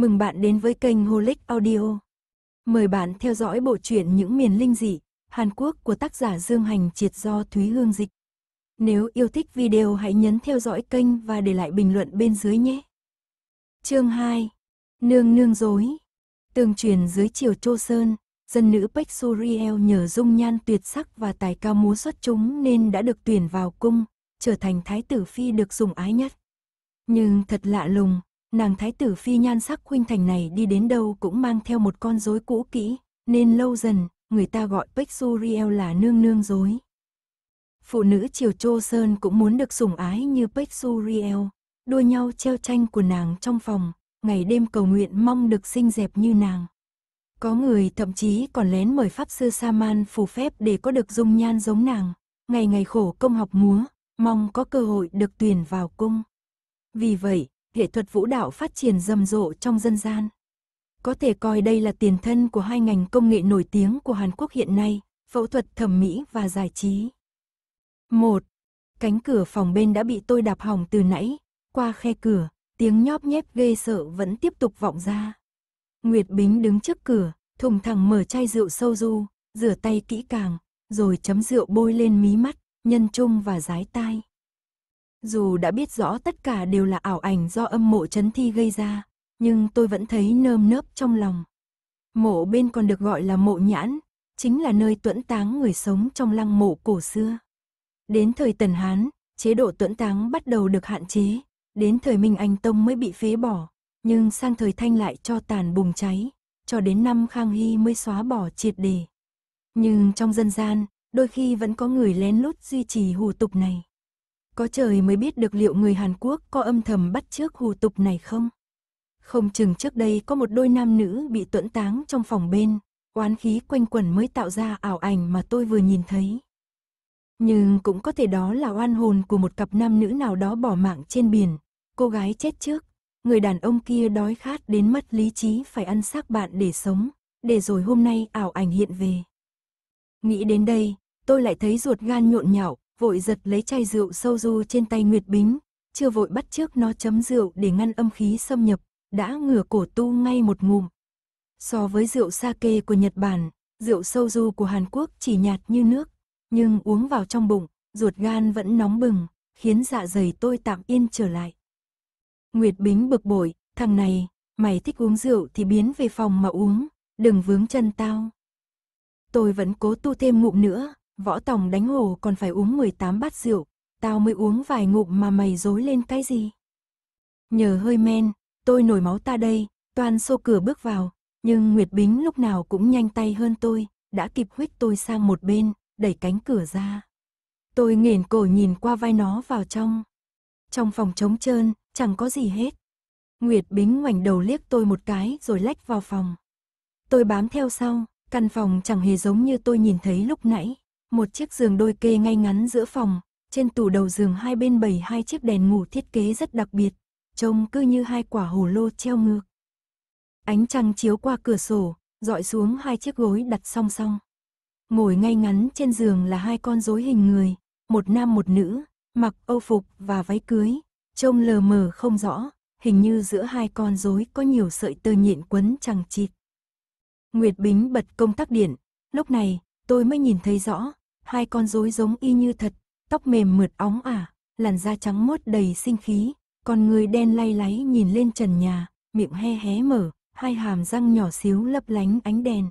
Mừng bạn đến với kênh Holic Audio. Mời bạn theo dõi bộ truyện Những miền linh dị, Hàn Quốc của tác giả Dương Hành Triệt do Thúy Hương Dịch. Nếu yêu thích video hãy nhấn theo dõi kênh và để lại bình luận bên dưới nhé. Chương 2. Nương nương dối. Tương truyền dưới triều Chô Sơn, dân nữ Bách Suriel nhờ dung nhan tuyệt sắc và tài cao múa xuất chúng nên đã được tuyển vào cung, trở thành thái tử phi được sủng ái nhất. Nhưng thật lạ lùng, nàng thái tử phi nhan sắc khuynh thành này đi đến đâu cũng mang theo một con rối cũ kỹ, nên lâu dần, người ta gọi Pexuriel là nương nương rối. Phụ nữ triều Chô Sơn cũng muốn được sủng ái như Pexuriel, đua nhau treo tranh của nàng trong phòng, ngày đêm cầu nguyện mong được xinh đẹp như nàng. Có người thậm chí còn lén mời Pháp Sư Saman phù phép để có được dung nhan giống nàng, ngày ngày khổ công học múa, mong có cơ hội được tuyển vào cung. Vì vậy, nghệ thuật vũ đạo phát triển rầm rộ trong dân gian. Có thể coi đây là tiền thân của hai ngành công nghệ nổi tiếng của Hàn Quốc hiện nay, phẫu thuật thẩm mỹ và giải trí. 1. Cánh cửa phòng bên đã bị tôi đạp hỏng từ nãy, qua khe cửa, tiếng nhóp nhép ghê sợ vẫn tiếp tục vọng ra. Nguyệt Bính đứng trước cửa, thùng thẳng mở chai rượu sâu du, rửa tay kỹ càng, rồi chấm rượu bôi lên mí mắt, nhân trung và dái tai. Dù đã biết rõ tất cả đều là ảo ảnh do âm mộ chấn thi gây ra, nhưng tôi vẫn thấy nơm nớp trong lòng. Mộ bên còn được gọi là mộ nhãn, chính là nơi tuẫn táng người sống trong lăng mộ cổ xưa. Đến thời Tần Hán, chế độ tuẫn táng bắt đầu được hạn chế, đến thời Minh Anh Tông mới bị phế bỏ, nhưng sang thời Thanh lại cho tàn bùng cháy, cho đến năm Khang Hy mới xóa bỏ triệt đề. Nhưng trong dân gian, đôi khi vẫn có người lén lút duy trì hủ tục này. Có trời mới biết được liệu người Hàn Quốc có âm thầm bắt chước hù tục này không? Không chừng trước đây có một đôi nam nữ bị tuẫn táng trong phòng bên, oán khí quanh quẩn mới tạo ra ảo ảnh mà tôi vừa nhìn thấy. Nhưng cũng có thể đó là oan hồn của một cặp nam nữ nào đó bỏ mạng trên biển, cô gái chết trước, người đàn ông kia đói khát đến mất lý trí phải ăn xác bạn để sống, để rồi hôm nay ảo ảnh hiện về. Nghĩ đến đây, tôi lại thấy ruột gan nhộn nhạo, vội giật lấy chai rượu sâu du trên tay Nguyệt Bính, chưa vội bắt trước nó chấm rượu để ngăn âm khí xâm nhập, đã ngửa cổ tu ngay một ngụm. So với rượu sake của Nhật Bản, rượu sâu du của Hàn Quốc chỉ nhạt như nước, nhưng uống vào trong bụng, ruột gan vẫn nóng bừng, khiến dạ dày tôi tạm yên trở lại. Nguyệt Bính bực bội, thằng này, mày thích uống rượu thì biến về phòng mà uống, đừng vướng chân tao. Tôi vẫn cố tu thêm ngụm nữa, Võ Tòng đánh hổ còn phải uống 18 bát rượu, tao mới uống vài ngụm mà mày dối lên cái gì. Nhờ hơi men, tôi nổi máu ta đây, toàn xô cửa bước vào, nhưng Nguyệt Bính lúc nào cũng nhanh tay hơn tôi, đã kịp huyết tôi sang một bên, đẩy cánh cửa ra. Tôi nghển cổ nhìn qua vai nó vào trong. Trong phòng trống trơn, chẳng có gì hết. Nguyệt Bính ngoảnh đầu liếc tôi một cái rồi lách vào phòng. Tôi bám theo sau, căn phòng chẳng hề giống như tôi nhìn thấy lúc nãy một chiếc giường đôi kê ngay ngắn giữa phòng, trên tủ đầu giường hai bên bày hai chiếc đèn ngủ thiết kế rất đặc biệt, trông cứ như hai quả hồ lô treo ngược. Ánh trăng chiếu qua cửa sổ, dọi xuống hai chiếc gối đặt song song. Ngồi ngay ngắn trên giường là hai con rối hình người, một nam một nữ, mặc âu phục và váy cưới, trông lờ mờ không rõ, hình như giữa hai con rối có nhiều sợi tơ nhện quấn chằng chịt. Nguyệt Bính bật công tắc điện, lúc này tôi mới nhìn thấy rõ, hai con rối giống y như thật, tóc mềm mượt óng ả, làn da trắng mốt đầy sinh khí, con người đen lay láy nhìn lên trần nhà, miệng he hé mở, hai hàm răng nhỏ xíu lấp lánh ánh đèn.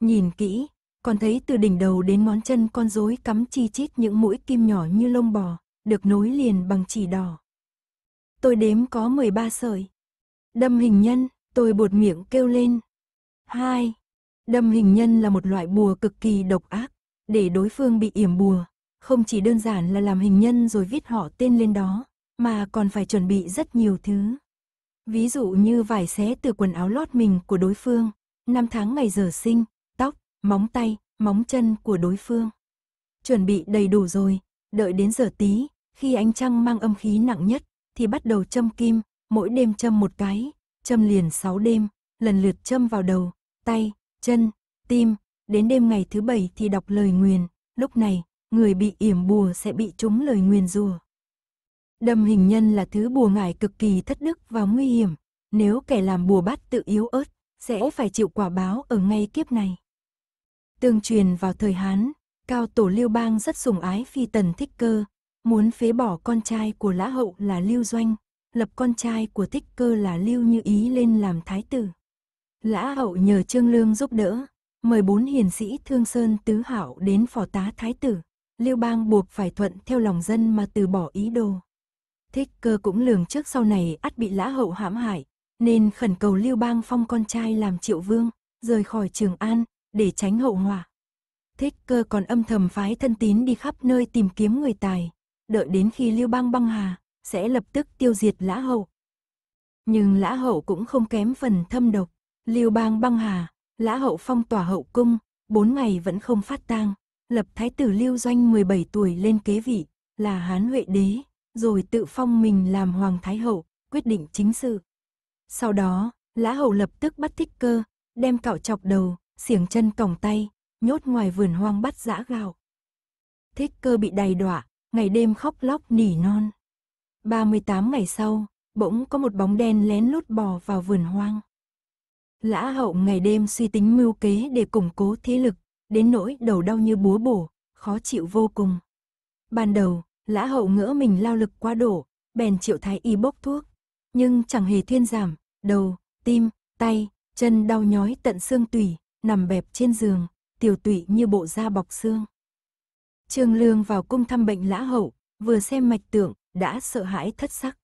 Nhìn kỹ, còn thấy từ đỉnh đầu đến ngón chân con rối cắm chi chít những mũi kim nhỏ như lông bò, được nối liền bằng chỉ đỏ. Tôi đếm có 13 sợi. Đâm hình nhân, tôi buột miệng kêu lên. Hai. Đâm hình nhân là một loại bùa cực kỳ độc ác, để đối phương bị yểm bùa, không chỉ đơn giản là làm hình nhân rồi viết họ tên lên đó, mà còn phải chuẩn bị rất nhiều thứ. Ví dụ như vải xé từ quần áo lót mình của đối phương, năm tháng ngày giờ sinh, tóc, móng tay, móng chân của đối phương. Chuẩn bị đầy đủ rồi, đợi đến giờ tí, khi ánh trăng mang âm khí nặng nhất, thì bắt đầu châm kim, mỗi đêm châm một cái, châm liền sáu đêm, lần lượt châm vào đầu, tay, chân, tim, đến đêm ngày thứ bảy thì đọc lời nguyền, lúc này, người bị yểm bùa sẽ bị trúng lời nguyền rùa. Đâm hình nhân là thứ bùa ngải cực kỳ thất đức và nguy hiểm, nếu kẻ làm bùa bắt tự yếu ớt, sẽ phải chịu quả báo ở ngay kiếp này. Tương truyền vào thời Hán, Cao Tổ Lưu Bang rất sủng ái phi tần thích cơ, muốn phế bỏ con trai của Lã Hậu là Lưu Doanh, lập con trai của thích cơ là Lưu Như Ý lên làm thái tử. Lã Hậu nhờ Trương Lương giúp đỡ, mời bốn hiền sĩ Thương Sơn Tứ Hảo đến phò tá thái tử. Liêu bang buộc phải thuận theo lòng dân mà từ bỏ ý đồ. Thích cơ cũng lường trước sau này ắt bị lã hậu hãm hại, nên khẩn cầu Liêu bang phong con trai làm triệu vương, rời khỏi Trường An, để tránh hậu họa. Thích cơ còn âm thầm phái thân tín đi khắp nơi tìm kiếm người tài, đợi đến khi Liêu bang băng hà, sẽ lập tức tiêu diệt lã hậu. Nhưng lã hậu cũng không kém phần thâm độc, Liêu bang băng hà, Lã hậu phong tỏa hậu cung, bốn ngày vẫn không phát tang, lập thái tử Lưu Doanh 17 tuổi lên kế vị, là Hán Huệ đế, rồi tự phong mình làm hoàng thái hậu, quyết định chính sự. Sau đó, Lã hậu lập tức bắt thích cơ, đem cạo chọc đầu, xiềng chân còng tay, nhốt ngoài vườn hoang bắt dã gạo. Thích cơ bị đày đọa, ngày đêm khóc lóc nỉ non. 38 ngày sau, bỗng có một bóng đen lén lút bò vào vườn hoang. Lã hậu ngày đêm suy tính mưu kế để củng cố thế lực, đến nỗi đầu đau như búa bổ, khó chịu vô cùng. Ban đầu, lã hậu ngỡ mình lao lực quá đổ, bèn triệu thái y bốc thuốc, nhưng chẳng hề thuyên giảm, đầu, tim, tay, chân đau nhói tận xương tủy, nằm bẹp trên giường, tiểu tụy như bộ da bọc xương. Trương Lương vào cung thăm bệnh lã hậu, vừa xem mạch tượng, đã sợ hãi thất sắc.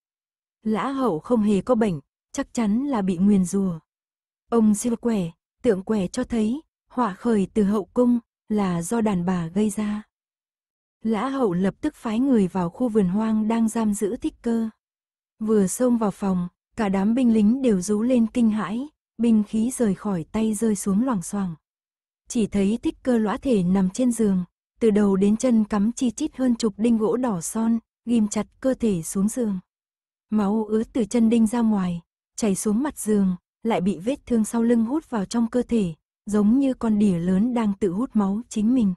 Lã hậu không hề có bệnh, chắc chắn là bị nguyền rùa. Ông siêu quẻ, tượng quẻ cho thấy, họa khởi từ hậu cung là do đàn bà gây ra. Lã hậu lập tức phái người vào khu vườn hoang đang giam giữ thích cơ. Vừa xông vào phòng, cả đám binh lính đều rú lên kinh hãi, binh khí rời khỏi tay rơi xuống loảng xoảng. Chỉ thấy thích cơ lõa thể nằm trên giường, từ đầu đến chân cắm chi chít hơn chục đinh gỗ đỏ son, ghim chặt cơ thể xuống giường. Máu ứa từ chân đinh ra ngoài, chảy xuống mặt giường, lại bị vết thương sau lưng hút vào trong cơ thể, giống như con đỉa lớn đang tự hút máu chính mình.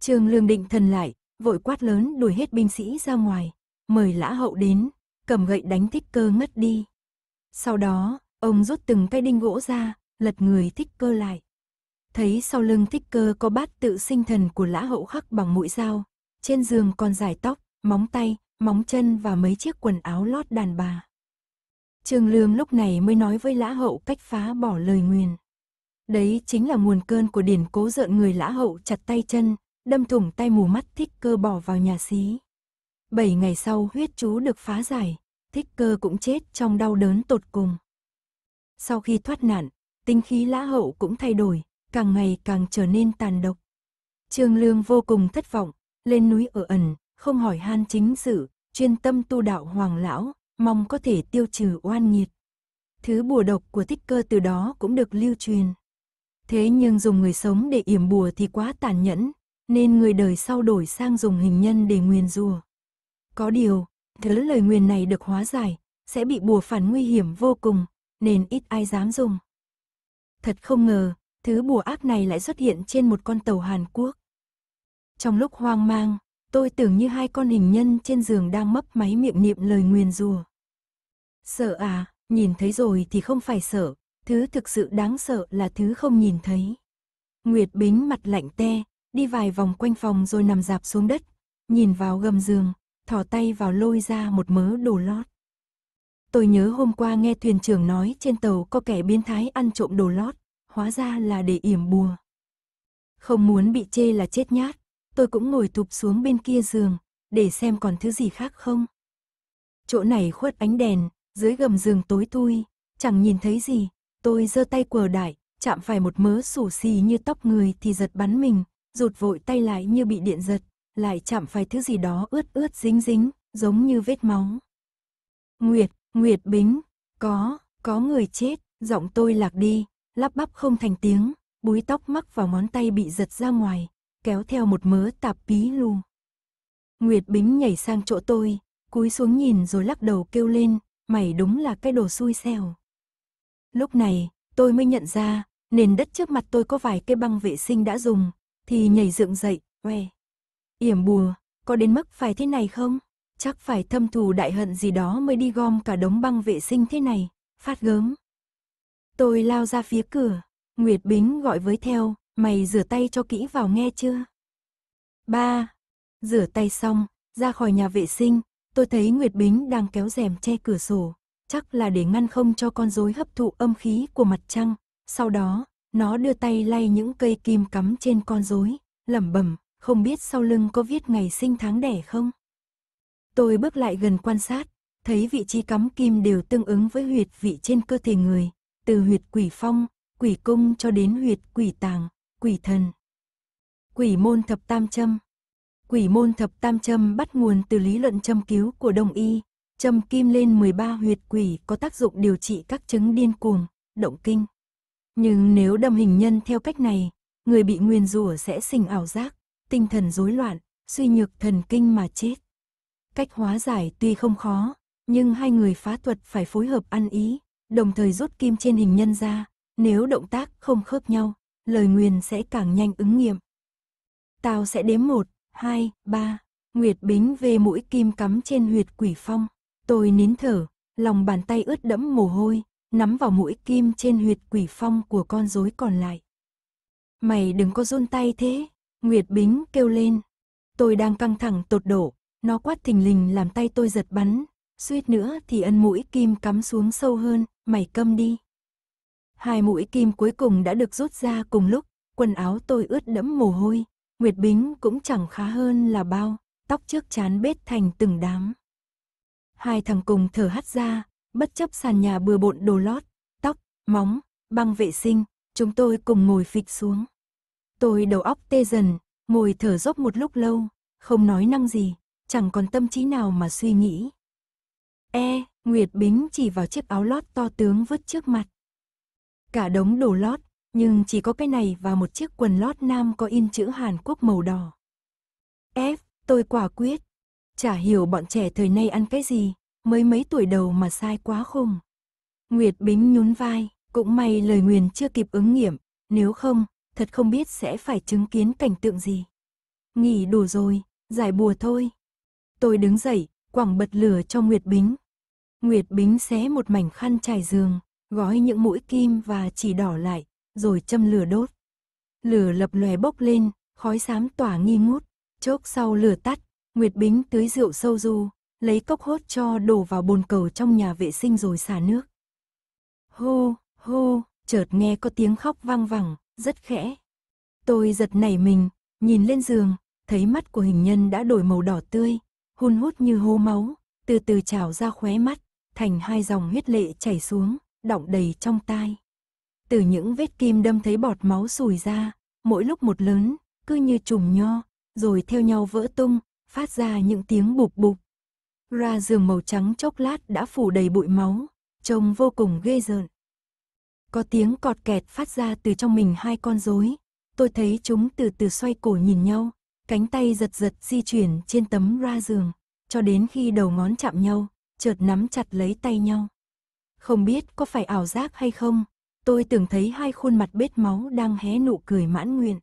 Trường lương định thần lại, vội quát lớn đuổi hết binh sĩ ra ngoài, mời lã hậu đến, cầm gậy đánh thích cơ ngất đi. Sau đó, ông rút từng cây đinh gỗ ra, lật người thích cơ lại. Thấy sau lưng thích cơ có bát tự sinh thần của lã hậu khắc bằng mũi dao, trên giường còn dài tóc, móng tay, móng chân và mấy chiếc quần áo lót đàn bà. Trương Lương lúc này mới nói với Lã Hậu cách phá bỏ lời nguyền. Đấy chính là nguồn cơn của điển cố dợn người Lã Hậu chặt tay chân, đâm thủng tay mù mắt thích cơ bỏ vào nhà xí. Bảy ngày sau huyết chú được phá giải, thích cơ cũng chết trong đau đớn tột cùng. Sau khi thoát nạn, tinh khí Lã Hậu cũng thay đổi, càng ngày càng trở nên tàn độc. Trương Lương vô cùng thất vọng, lên núi ở ẩn, không hỏi han chính sự, chuyên tâm tu đạo hoàng lão, mong có thể tiêu trừ oan nghiệt. Thứ bùa độc của tích cơ từ đó cũng được lưu truyền. Thế nhưng dùng người sống để yểm bùa thì quá tàn nhẫn, nên người đời sau đổi sang dùng hình nhân để nguyền rùa. Có điều, thứ lời nguyền này được hóa giải, sẽ bị bùa phản nguy hiểm vô cùng, nên ít ai dám dùng. Thật không ngờ, thứ bùa ác này lại xuất hiện trên một con tàu Hàn Quốc. Trong lúc hoang mang, tôi tưởng như hai con hình nhân trên giường đang mấp máy miệng niệm lời nguyền rùa. Sợ à, nhìn thấy rồi thì không phải sợ, thứ thực sự đáng sợ là thứ không nhìn thấy. Nguyệt Bính mặt lạnh te, đi vài vòng quanh phòng rồi nằm dạp xuống đất, nhìn vào gầm giường, thò tay vào lôi ra một mớ đồ lót. Tôi nhớ hôm qua nghe thuyền trưởng nói trên tàu có kẻ biến thái ăn trộm đồ lót, hóa ra là để yểm bùa. Không muốn bị chê là chết nhát, tôi cũng ngồi thụp xuống bên kia giường, để xem còn thứ gì khác không. Chỗ này khuất ánh đèn, dưới gầm giường tối thui, chẳng nhìn thấy gì, tôi giơ tay quờ đải, chạm phải một mớ xù xì như tóc người thì giật bắn mình, rụt vội tay lại như bị điện giật, lại chạm phải thứ gì đó ướt ướt dính dính, giống như vết máu. Nguyệt, Nguyệt Bính, có, có người chết, giọng tôi lạc đi, lắp bắp không thành tiếng, búi tóc mắc vào ngón tay bị giật ra ngoài, kéo theo một mớ tạp pí lù. Nguyệt Bính nhảy sang chỗ tôi, cúi xuống nhìn rồi lắc đầu kêu lên, mày đúng là cái đồ xui xẻo. Lúc này, tôi mới nhận ra, nền đất trước mặt tôi có vài cây băng vệ sinh đã dùng, thì nhảy dựng dậy, oe. Yểm bùa, có đến mức phải thế này không? Chắc phải thâm thù đại hận gì đó mới đi gom cả đống băng vệ sinh thế này, phát gớm. Tôi lao ra phía cửa, Nguyệt Bính gọi với theo, mày rửa tay cho kỹ vào nghe chưa? Ba, rửa tay xong, ra khỏi nhà vệ sinh, Tôi thấy Nguyệt Bính đang kéo rèm che cửa sổ, chắc là để ngăn không cho con rối hấp thụ âm khí của mặt trăng. Sau đó, nó đưa tay lay những cây kim cắm trên con rối, lẩm bẩm, không biết sau lưng có viết ngày sinh tháng đẻ không. Tôi bước lại gần quan sát, thấy vị trí cắm kim đều tương ứng với huyệt vị trên cơ thể người, từ huyệt quỷ phong, quỷ cung cho đến huyệt quỷ tàng, quỷ thần. Quỷ môn thập tam châm, Quỷ môn thập tam châm bắt nguồn từ lý luận châm cứu của Đông Y. Châm kim lên 13 huyệt quỷ có tác dụng điều trị các chứng điên cuồng, động kinh. Nhưng nếu đâm hình nhân theo cách này, người bị nguyên rủa sẽ sinh ảo giác, tinh thần rối loạn, suy nhược thần kinh mà chết. Cách hóa giải tuy không khó, nhưng hai người phá thuật phải phối hợp ăn ý, đồng thời rút kim trên hình nhân ra, nếu động tác không khớp nhau, lời nguyền sẽ càng nhanh ứng nghiệm. Tao sẽ đếm một, hai, ba. Nguyệt Bính về mũi kim cắm trên huyệt quỷ phong. Tôi nín thở, lòng bàn tay ướt đẫm mồ hôi, nắm vào mũi kim trên huyệt quỷ phong của con rối còn lại. Mày đừng có run tay thế, Nguyệt Bính kêu lên. Tôi đang căng thẳng tột độ, nó quát thình lình làm tay tôi giật bắn, suýt nữa thì ân mũi kim cắm xuống sâu hơn, mày câm đi. Hai mũi kim cuối cùng đã được rút ra cùng lúc, quần áo tôi ướt đẫm mồ hôi, Nguyệt Bính cũng chẳng khá hơn là bao, tóc trước chán bết thành từng đám. Hai thằng cùng thở hắt ra, bất chấp sàn nhà bừa bộn đồ lót, tóc, móng, băng vệ sinh, chúng tôi cùng ngồi phịch xuống. Tôi đầu óc tê dần, ngồi thở dốc một lúc lâu, không nói năng gì, chẳng còn tâm trí nào mà suy nghĩ. E, Nguyệt Bính chỉ vào chiếc áo lót to tướng vứt trước mặt. Cả đống đồ lót, nhưng chỉ có cái này và một chiếc quần lót nam có in chữ Hàn Quốc màu đỏ. F, tôi quả quyết. Chả hiểu bọn trẻ thời nay ăn cái gì, mới mấy tuổi đầu mà sai quá khùng. Nguyệt Bính nhún vai, cũng may lời nguyền chưa kịp ứng nghiệm, nếu không, thật không biết sẽ phải chứng kiến cảnh tượng gì. Nghỉ đủ rồi, giải bùa thôi. Tôi đứng dậy, quẳng bật lửa cho Nguyệt Bính. Nguyệt Bính xé một mảnh khăn trải giường, gói những mũi kim và chỉ đỏ lại, rồi châm lửa đốt. Lửa lập lòe bốc lên, khói xám tỏa nghi ngút, chốc sau lửa tắt, Nguyệt Bính tưới rượu sâu du, lấy cốc hốt cho đổ vào bồn cầu trong nhà vệ sinh rồi xả nước. Hô, hô, chợt nghe có tiếng khóc vang vẳng, rất khẽ. Tôi giật nảy mình, nhìn lên giường, thấy mắt của hình nhân đã đổi màu đỏ tươi, hun hút như hô máu, từ từ trào ra khóe mắt, thành hai dòng huyết lệ chảy xuống, đọng đầy trong tai. Từ những vết kim đâm thấy bọt máu sùi ra, mỗi lúc một lớn, cứ như trùng nho, rồi theo nhau vỡ tung, phát ra những tiếng bụp bụp. Ra giường màu trắng chốc lát đã phủ đầy bụi máu, trông vô cùng ghê rợn. Có tiếng cọt kẹt phát ra từ trong mình hai con rối. Tôi thấy chúng từ từ xoay cổ nhìn nhau, cánh tay giật giật di chuyển trên tấm ra giường, cho đến khi đầu ngón chạm nhau, chợt nắm chặt lấy tay nhau. Không biết có phải ảo giác hay không, tôi từng thấy hai khuôn mặt bết máu đang hé nụ cười mãn nguyện.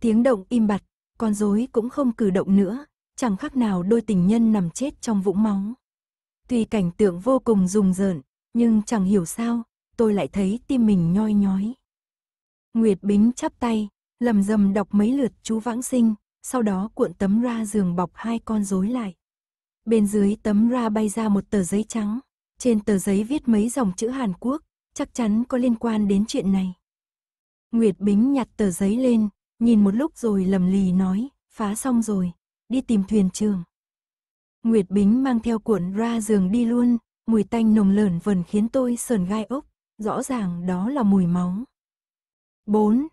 Tiếng động im bặt, con rối cũng không cử động nữa, chẳng khác nào đôi tình nhân nằm chết trong vũng máu. Tuy cảnh tượng vô cùng rùng rợn, nhưng chẳng hiểu sao, tôi lại thấy tim mình nhoi nhói. Nguyệt Bính chắp tay, lầm rầm đọc mấy lượt chú vãng sinh, sau đó cuộn tấm ra giường bọc hai con rối lại. Bên dưới tấm ra bay ra một tờ giấy trắng, trên tờ giấy viết mấy dòng chữ Hàn Quốc, chắc chắn có liên quan đến chuyện này. Nguyệt Bính nhặt tờ giấy lên, nhìn một lúc rồi lầm lì nói, phá xong rồi, đi tìm thuyền trường. Nguyệt Bính mang theo cuộn ra giường đi luôn, mùi tanh nồng lởn vần khiến tôi sờn gai ốc, rõ ràng đó là mùi máu. 4.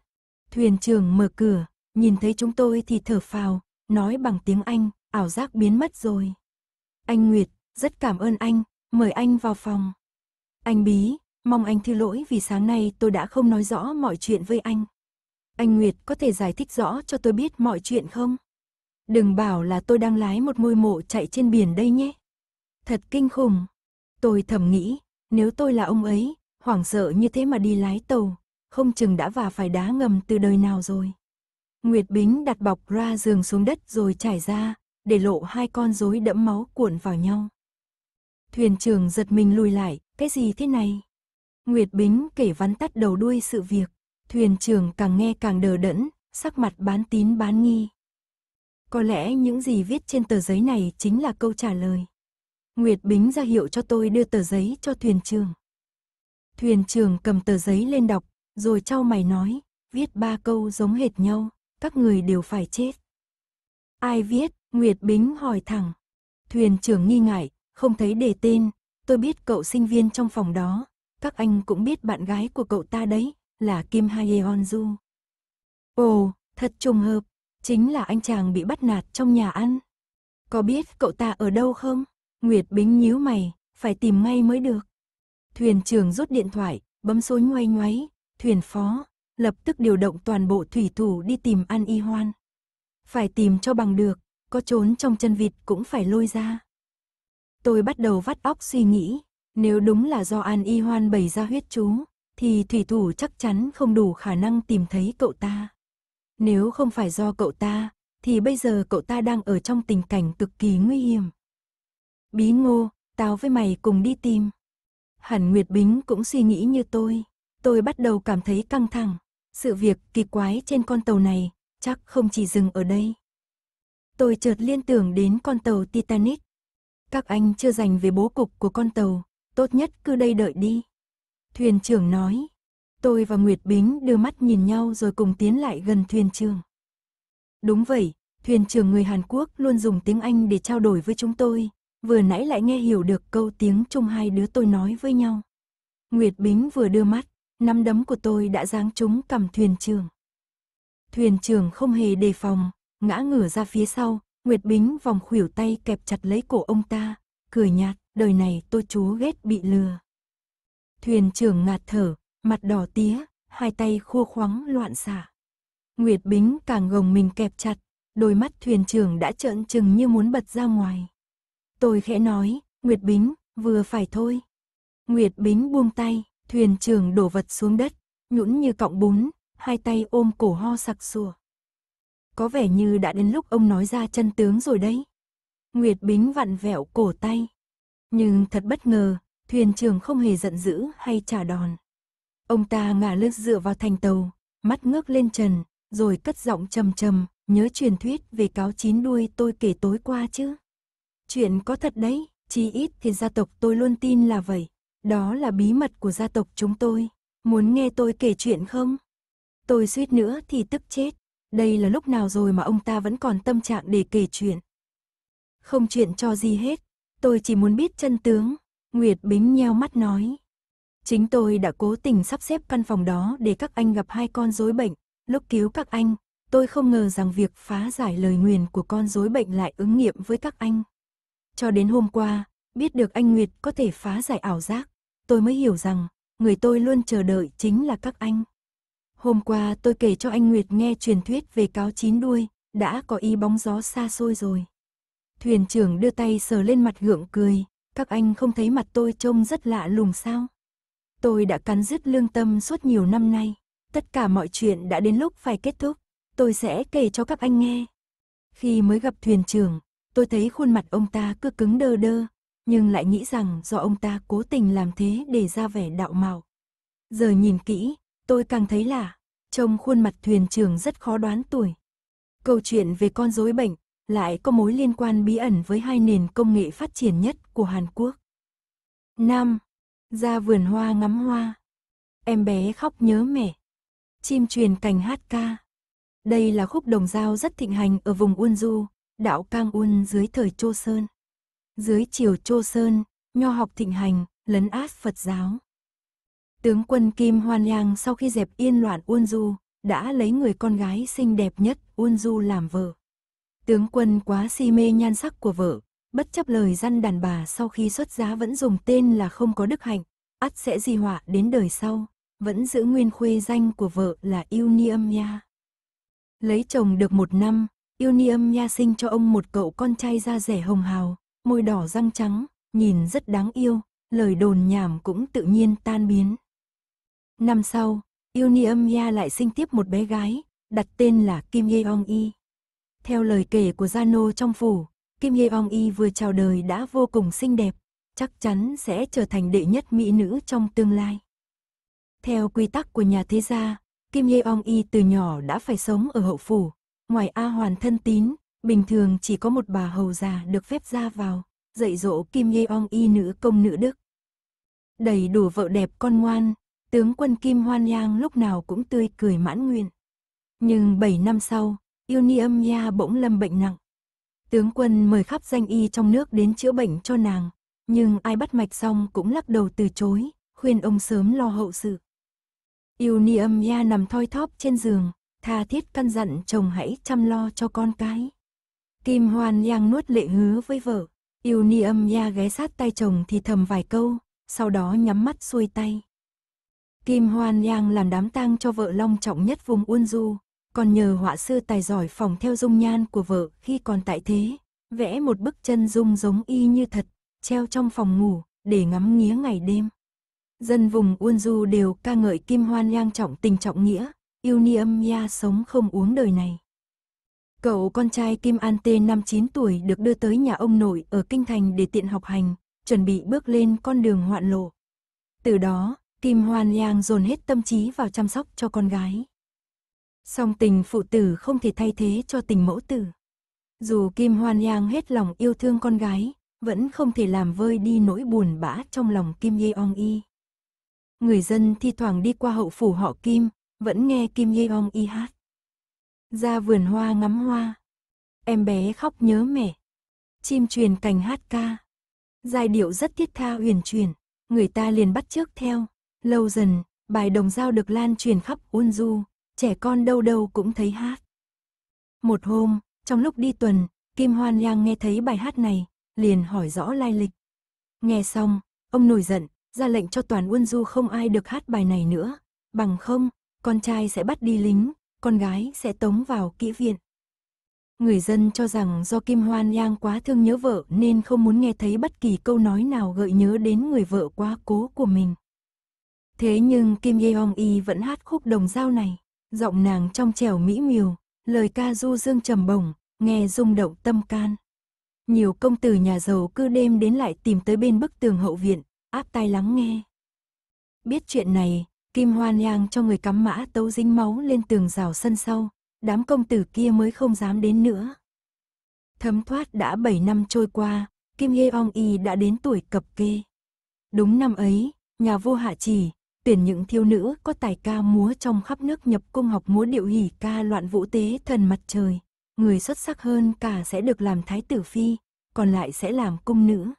Thuyền trường mở cửa, nhìn thấy chúng tôi thì thở phào, nói bằng tiếng Anh, ảo giác biến mất rồi. Anh Nguyệt, rất cảm ơn anh, mời anh vào phòng. Anh Bí, Mong anh thứ lỗi vì sáng nay tôi đã không nói rõ mọi chuyện với anh. Anh Nguyệt có thể giải thích rõ cho tôi biết mọi chuyện không? Đừng bảo là tôi đang lái một ngôi mộ chạy trên biển đây nhé. Thật kinh khủng. Tôi thầm nghĩ, nếu tôi là ông ấy, hoảng sợ như thế mà đi lái tàu, không chừng đã và phải đá ngầm từ đời nào rồi. Nguyệt Bính đặt bọc ra giường xuống đất rồi trải ra, để lộ hai con rối đẫm máu cuộn vào nhau. Thuyền trưởng giật mình lùi lại, cái gì thế này? Nguyệt Bính kể vắn tắt đầu đuôi sự việc, thuyền trưởng càng nghe càng đờ đẫn, sắc mặt bán tín bán nghi. Có lẽ những gì viết trên tờ giấy này chính là câu trả lời. Nguyệt Bính ra hiệu cho tôi đưa tờ giấy cho thuyền trưởng. Thuyền trưởng cầm tờ giấy lên đọc, rồi trao mày nói, viết ba câu giống hệt nhau, các người đều phải chết. Ai viết? Nguyệt Bính hỏi thẳng. Thuyền trưởng nghi ngại, không thấy đề tên, tôi biết cậu sinh viên trong phòng đó, các anh cũng biết bạn gái của cậu ta đấy, là Kim Hayeonju. Ồ, thật trùng hợp, chính là anh chàng bị bắt nạt trong nhà ăn. Có biết cậu ta ở đâu không? Nguyệt Bính nhíu mày, phải tìm ngay mới được. Thuyền trưởng rút điện thoại, bấm số nhoay nhoáy, thuyền phó, lập tức điều động toàn bộ thủy thủ đi tìm An Y Hoan. Phải tìm cho bằng được, có trốn trong chân vịt cũng phải lôi ra. Tôi bắt đầu vắt óc suy nghĩ, nếu đúng là do An Y Hoan bày ra huyết chú, thì thủy thủ chắc chắn không đủ khả năng tìm thấy cậu ta. Nếu không phải do cậu ta, thì bây giờ cậu ta đang ở trong tình cảnh cực kỳ nguy hiểm. Bí ngô, tao với mày cùng đi tìm. Hẳn Nguyệt Bính cũng suy nghĩ như tôi. Tôi bắt đầu cảm thấy căng thẳng. Sự việc kỳ quái trên con tàu này chắc không chỉ dừng ở đây. Tôi chợt liên tưởng đến con tàu Titanic. Các anh chưa dành về bố cục của con tàu, tốt nhất cứ đây đợi đi. Thuyền trưởng nói, tôi và Nguyệt Bính đưa mắt nhìn nhau rồi cùng tiến lại gần thuyền trưởng. Đúng vậy, thuyền trưởng người Hàn Quốc luôn dùng tiếng Anh để trao đổi với chúng tôi, vừa nãy lại nghe hiểu được câu tiếng chung hai đứa tôi nói với nhau. Nguyệt Bính vừa đưa mắt, nắm đấm của tôi đã giáng trúng cầm thuyền trưởng. Thuyền trưởng không hề đề phòng, ngã ngửa ra phía sau, Nguyệt Bính vòng khuỷu tay kẹp chặt lấy cổ ông ta, cười nhạt đời này tôi chúa ghét bị lừa. Thuyền trưởng ngạt thở, mặt đỏ tía, hai tay khô khoắng loạn xạ. Nguyệt Bính càng gồng mình kẹp chặt, đôi mắt thuyền trưởng đã trợn trừng như muốn bật ra ngoài. Tôi khẽ nói, Nguyệt Bính, vừa phải thôi. Nguyệt Bính buông tay, thuyền trưởng đổ vật xuống đất, nhũn như cọng bún, hai tay ôm cổ ho sặc sủa. Có vẻ như đã đến lúc ông nói ra chân tướng rồi đấy. Nguyệt Bính vặn vẹo cổ tay, nhưng thật bất ngờ, thuyền trưởng không hề giận dữ hay trả đòn. Ông ta ngả lưng dựa vào thành tàu, mắt ngước lên trần, rồi cất giọng trầm trầm, nhớ truyền thuyết về cáo chín đuôi tôi kể tối qua chứ. Chuyện có thật đấy, chí ít thì gia tộc tôi luôn tin là vậy. Đó là bí mật của gia tộc chúng tôi. Muốn nghe tôi kể chuyện không? Tôi suýt nữa thì tức chết. Đây là lúc nào rồi mà ông ta vẫn còn tâm trạng để kể chuyện. Không chuyện cho gì hết, Tôi chỉ muốn biết chân tướng. Nguyệt Bính nheo mắt nói. Chính tôi đã cố tình sắp xếp căn phòng đó để các anh gặp hai con rối bệnh. Lúc cứu các anh, tôi không ngờ rằng việc phá giải lời nguyền của con rối bệnh lại ứng nghiệm với các anh. Cho đến hôm qua, biết được anh Nguyệt có thể phá giải ảo giác, tôi mới hiểu rằng, người tôi luôn chờ đợi chính là các anh. Hôm qua tôi kể cho anh Nguyệt nghe truyền thuyết về cáo chín đuôi, đã có ý bóng gió xa xôi rồi. Thuyền trưởng đưa tay sờ lên mặt gượng cười, các anh không thấy mặt tôi trông rất lạ lùng sao? Tôi đã cắn dứt lương tâm suốt nhiều năm nay, tất cả mọi chuyện đã đến lúc phải kết thúc, tôi sẽ kể cho các anh nghe. Khi mới gặp thuyền trưởng, tôi thấy khuôn mặt ông ta cứ cứng đơ đơ, nhưng lại nghĩ rằng do ông ta cố tình làm thế để ra vẻ đạo mạo. Giờ nhìn kỹ, tôi càng thấy lạ, trông khuôn mặt thuyền trưởng rất khó đoán tuổi. Câu chuyện về con rối bệnh, lại có mối liên quan bí ẩn với hai nền công nghệ phát triển nhất của Hàn Quốc. 5. Ra vườn hoa ngắm hoa. Em bé khóc nhớ mẹ. Chim truyền cành hát ca. Đây là khúc đồng dao rất thịnh hành ở vùng Unju, đảo Kang Un dưới thời Chô Sơn. Dưới triều Chô Sơn, nho học thịnh hành, lấn át Phật giáo. Tướng quân Kim Hoan Yang sau khi dẹp yên loạn Unju, đã lấy người con gái xinh đẹp nhất Unju làm vợ. Tướng quân quá si mê nhan sắc của vợ, bất chấp lời răn đàn bà sau khi xuất giá vẫn dùng tên là không có đức hạnh, ắt sẽ di họa đến đời sau, vẫn giữ nguyên khuê danh của vợ là nha. Lấy chồng được một năm, nha sinh cho ông một cậu con trai da rẻ hồng hào, môi đỏ răng trắng, nhìn rất đáng yêu, lời đồn nhảm cũng tự nhiên tan biến. Năm sau, nha lại sinh tiếp một bé gái, đặt tên là Kim Yeong-i. Theo lời kể của Gia trong phủ, Kim Hye Ong Y vừa chào đời đã vô cùng xinh đẹp, chắc chắn sẽ trở thành đệ nhất mỹ nữ trong tương lai. Theo quy tắc của nhà thế gia, Kim Hye Ong Y từ nhỏ đã phải sống ở hậu phủ, ngoài A Hoàn thân tín, bình thường chỉ có một bà hầu già được phép ra vào, dạy dỗ Kim Hye Ong Y nữ công nữ đức. Đầy đủ vợ đẹp con ngoan, tướng quân Kim Hoan Yang lúc nào cũng tươi cười mãn nguyện. Nhưng 7 năm sau, Ioniamia bỗng lâm bệnh nặng. Tướng quân mời khắp danh y trong nước đến chữa bệnh cho nàng, nhưng ai bắt mạch xong cũng lắc đầu từ chối, khuyên ông sớm lo hậu sự. Ioniamia nằm thoi thóp trên giường, tha thiết căn dặn chồng hãy chăm lo cho con cái. Kim Hoan Yang nuốt lệ hứa với vợ, Ioniamia ghé sát tay chồng thì thầm vài câu, sau đó nhắm mắt xuôi tay. Kim Hoan Yang làm đám tang cho vợ long trọng nhất vùng Uôn còn nhờ họa sư tài giỏi phòng theo dung nhan của vợ khi còn tại thế, vẽ một bức chân dung giống y như thật, treo trong phòng ngủ, để ngắm nghía ngày đêm. Dân vùng Uôn Du đều ca ngợi Kim Hoan Yang trọng tình trọng nghĩa, yêu ni âm ya sống không uống đời này. Cậu con trai Kim An Tê năm 9 tuổi được đưa tới nhà ông nội ở Kinh Thành để tiện học hành, chuẩn bị bước lên con đường hoạn lộ. Từ đó, Kim Hoan Yang dồn hết tâm trí vào chăm sóc cho con gái. Song tình phụ tử không thể thay thế cho tình mẫu tử. Dù Kim Hoan Yang hết lòng yêu thương con gái, vẫn không thể làm vơi đi nỗi buồn bã trong lòng Kim Yeong Y. Người dân thi thoảng đi qua hậu phủ họ Kim, vẫn nghe Kim Yeong Y hát. Ra vườn hoa ngắm hoa. Em bé khóc nhớ mẹ. Chim truyền cành hát ca. Giai điệu rất thiết tha huyền truyền, người ta liền bắt chước theo. Lâu dần, bài đồng dao được lan truyền khắp Unju, trẻ con đâu đâu cũng thấy hát. Một hôm, trong lúc đi tuần, Kim Hoan Yang nghe thấy bài hát này, liền hỏi rõ lai lịch. Nghe xong, ông nổi giận, ra lệnh cho toàn quân Du không ai được hát bài này nữa, bằng không, con trai sẽ bắt đi lính, con gái sẽ tống vào kỹ viện. Người dân cho rằng do Kim Hoan Yang quá thương nhớ vợ nên không muốn nghe thấy bất kỳ câu nói nào gợi nhớ đến người vợ quá cố của mình. Thế nhưng Kim Yeong Y vẫn hát khúc đồng dao này giọng nàng trong trẻo mỹ miều, lời ca du dương trầm bổng, nghe rung động tâm can. Nhiều công tử nhà giàu cứ đêm đến lại tìm tới bên bức tường hậu viện, áp tai lắng nghe. Biết chuyện này, Kim Hoan Yang cho người cắm mã tấu dính máu lên tường rào sân sau, đám công tử kia mới không dám đến nữa. Thấm thoát đã 7 năm trôi qua, Kim Hye Ong Y đã đến tuổi cập kê. Đúng năm ấy, nhà vua hạ chỉ, tuyển những thiếu nữ có tài ca múa trong khắp nước nhập cung học múa điệu hỉ ca loạn vũ tế thần mặt trời. Người xuất sắc hơn cả sẽ được làm thái tử phi, còn lại sẽ làm cung nữ.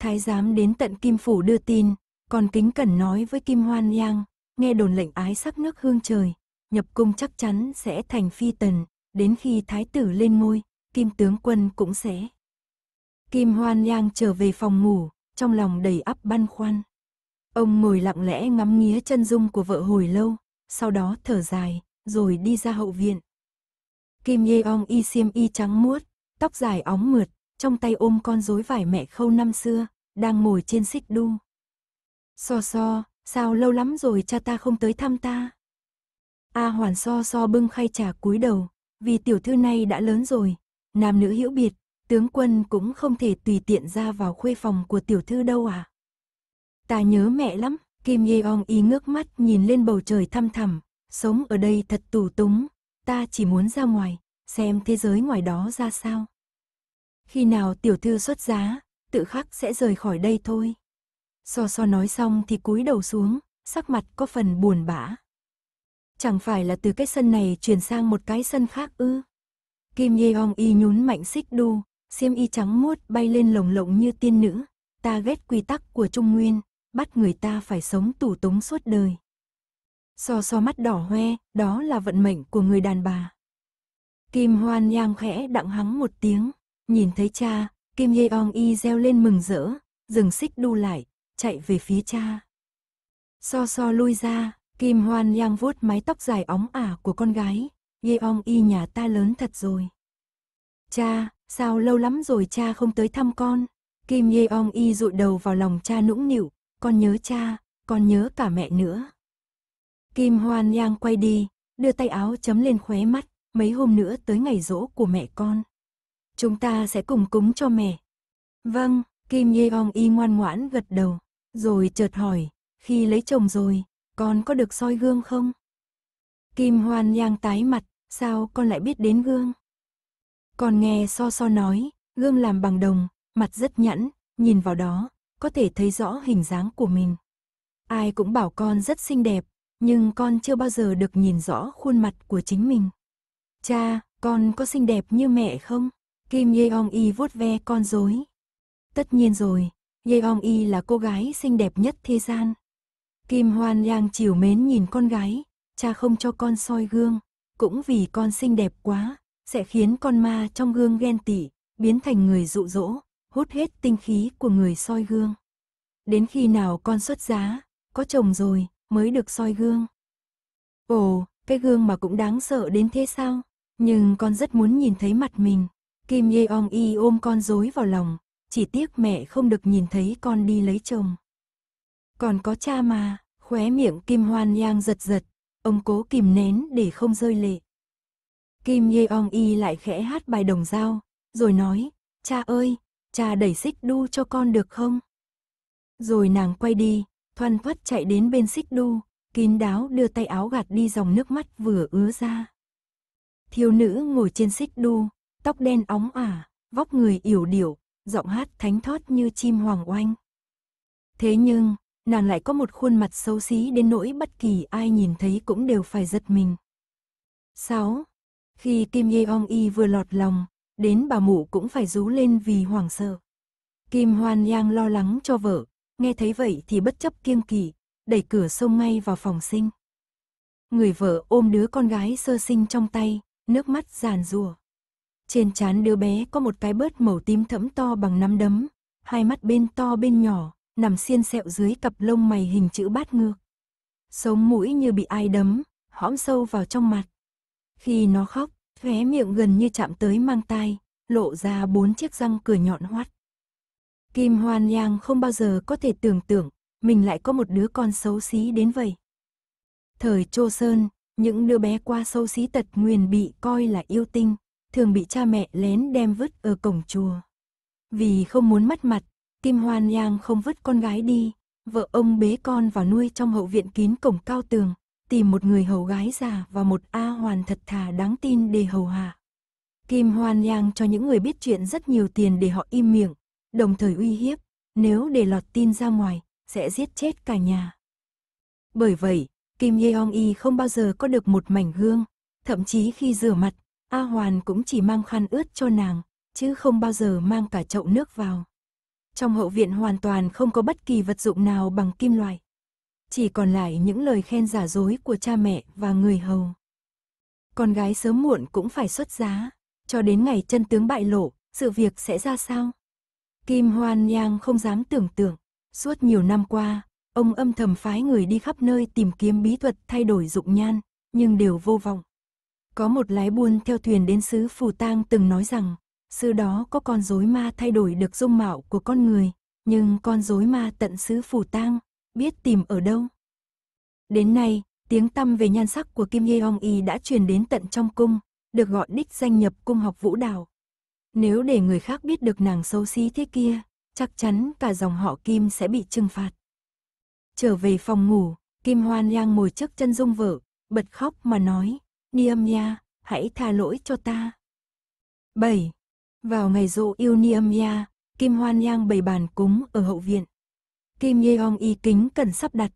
Thái giám đến tận Kim Phủ đưa tin, còn kính cẩn nói với Kim Hoan Yang, nghe đồn lệnh ái sắc nước hương trời, nhập cung chắc chắn sẽ thành phi tần, đến khi thái tử lên ngôi, Kim tướng quân cũng sẽ. Kim Hoan Yang trở về phòng ngủ, trong lòng đầy ắp băn khoăn. Ông ngồi lặng lẽ ngắm nghía chân dung của vợ hồi lâu, sau đó thở dài, rồi đi ra hậu viện. Kim Yeong y xiêm y trắng muốt, tóc dài óng mượt, trong tay ôm con rối vải mẹ khâu năm xưa, đang ngồi trên xích đu. So so, sao lâu lắm rồi cha ta không tới thăm ta? A hoàn so so bưng khay trà cúi đầu, vì tiểu thư này đã lớn rồi, nam nữ hiểu biệt, tướng quân cũng không thể tùy tiện ra vào khuê phòng của tiểu thư đâu à? Ta nhớ mẹ lắm, Kim Yeong y ngước mắt nhìn lên bầu trời thăm thẳm, sống ở đây thật tù túng, ta chỉ muốn ra ngoài, xem thế giới ngoài đó ra sao. Khi nào tiểu thư xuất giá, tự khắc sẽ rời khỏi đây thôi. So so nói xong thì cúi đầu xuống, sắc mặt có phần buồn bã. Chẳng phải là từ cái sân này chuyển sang một cái sân khác ư. Kim Yeong y nhún mạnh xích đu, xiêm y trắng muốt bay lên lồng lộng như tiên nữ. Ta ghét quy tắc của Trung Nguyên, bắt người ta phải sống tù túng suốt đời. So so mắt đỏ hoe, đó là vận mệnh của người đàn bà. Kim Hoan Yang khẽ đặng hắng một tiếng, nhìn thấy cha, Kim Yeong Y reo lên mừng rỡ, dừng xích đu lại, chạy về phía cha. So so lui ra, Kim Hoan Yang vuốt mái tóc dài óng ả của con gái, Yeong Y nhà ta lớn thật rồi. Cha, sao lâu lắm rồi cha không tới thăm con? Kim Yeong Y rụi đầu vào lòng cha nũng nịu, con nhớ cha, con nhớ cả mẹ nữa. Kim Hoan Yang quay đi, đưa tay áo chấm lên khóe mắt, mấy hôm nữa tới ngày rỗ của mẹ con. Chúng ta sẽ cùng cúng cho mẹ. Vâng, Kim Yeong Y ngoan ngoãn gật đầu, rồi chợt hỏi, khi lấy chồng rồi, con có được soi gương không? Kim Hoan Yang tái mặt, sao con lại biết đến gương? Con nghe so so nói, gương làm bằng đồng, mặt rất nhẵn, nhìn vào đó, có thể thấy rõ hình dáng của mình. Ai cũng bảo con rất xinh đẹp, nhưng con chưa bao giờ được nhìn rõ khuôn mặt của chính mình. Cha, con có xinh đẹp như mẹ không? Kim Yeong Y vuốt ve con dối. Tất nhiên rồi, Yeong Y là cô gái xinh đẹp nhất thế gian. Kim Hoan Yang chiều mến nhìn con gái, cha không cho con soi gương, cũng vì con xinh đẹp quá, sẽ khiến con ma trong gương ghen tị, biến thành người dụ dỗ hút hết tinh khí của người soi gương. Đến khi nào con xuất giá, có chồng rồi, mới được soi gương. Ồ, cái gương mà cũng đáng sợ đến thế sao? Nhưng con rất muốn nhìn thấy mặt mình. Kim Yeong Y ôm con dối vào lòng, chỉ tiếc mẹ không được nhìn thấy con đi lấy chồng. Còn có cha mà, khóe miệng Kim Hoan Yang giật giật, ông cố kìm nén để không rơi lệ. Kim Yeong Y lại khẽ hát bài đồng dao, rồi nói, cha ơi, cha đẩy xích đu cho con được không? Rồi nàng quay đi, thoăn thoắt chạy đến bên xích đu, kín đáo đưa tay áo gạt đi dòng nước mắt vừa ứa ra. Thiếu nữ ngồi trên xích đu, tóc đen óng ả, vóc người yểu điểu, giọng hát thánh thót như chim hoàng oanh. Thế nhưng, nàng lại có một khuôn mặt xấu xí đến nỗi bất kỳ ai nhìn thấy cũng đều phải giật mình. 6. Khi Kim Ye Ong Y vừa lọt lòng, đến bà mụ cũng phải rú lên vì hoảng sợ. Kim Hoan Yang lo lắng cho vợ, nghe thấy vậy thì bất chấp kiêng kỵ, đẩy cửa xông ngay vào phòng sinh. Người vợ ôm đứa con gái sơ sinh trong tay, nước mắt giàn rùa. Trên trán đứa bé có một cái bớt màu tím thẫm to bằng nắm đấm, hai mắt bên to bên nhỏ, nằm xiên sẹo dưới cặp lông mày hình chữ bát ngược. Sống mũi như bị ai đấm, hõm sâu vào trong mặt. Khi nó khóc, Khóe miệng gần như chạm tới mang tai, lộ ra bốn chiếc răng cửa nhọn hoắt. Kim Hoan Yang không bao giờ có thể tưởng tượng, mình lại có một đứa con xấu xí đến vậy. Thời Chô Sơn, những đứa bé qua xấu xí tật nguyền bị coi là yêu tinh, thường bị cha mẹ lén đem vứt ở cổng chùa. Vì không muốn mất mặt, Kim Hoan Yang không vứt con gái đi, vợ ông bế con vào nuôi trong hậu viện kín cổng cao tường, tìm một người hầu gái già và một A hoàn thật thà đáng tin để hầu hạ. Kim Hoan Yang cho những người biết chuyện rất nhiều tiền để họ im miệng, đồng thời uy hiếp, nếu để lọt tin ra ngoài, sẽ giết chết cả nhà. Bởi vậy, Kim Yeong Y không bao giờ có được một mảnh gương, thậm chí khi rửa mặt, A Hoàn cũng chỉ mang khăn ướt cho nàng, chứ không bao giờ mang cả chậu nước vào. Trong hậu viện hoàn toàn không có bất kỳ vật dụng nào bằng kim loại, chỉ còn lại những lời khen giả dối của cha mẹ và người hầu. Con gái sớm muộn cũng phải xuất giá, cho đến ngày chân tướng bại lộ, sự việc sẽ ra sao? Kim Hoan Yang không dám tưởng tượng, suốt nhiều năm qua, ông âm thầm phái người đi khắp nơi tìm kiếm bí thuật thay đổi dụng nhan, nhưng đều vô vọng. Có một lái buôn theo thuyền đến xứ Phù Tang từng nói rằng, xứ đó có con rối ma thay đổi được dung mạo của con người, nhưng con rối ma tận xứ Phù Tang biết tìm ở đâu. Đến nay, tiếng tăm về nhan sắc của Kim Yeong Y đã truyền đến tận trong cung, được gọi đích danh nhập cung học vũ đạo. Nếu để người khác biết được nàng xấu xí thế kia, chắc chắn cả dòng họ Kim sẽ bị trừng phạt. Trở về phòng ngủ, Kim Hoan Yang ngồi trước chân dung vợ, bật khóc mà nói, Niêm Ya, hãy tha lỗi cho ta. 7. Vào ngày dỗ yêu Niêm Ya, Kim Hoan Yang bày bàn cúng ở hậu viện. Kim Yeong Y kính cần sắp đặt.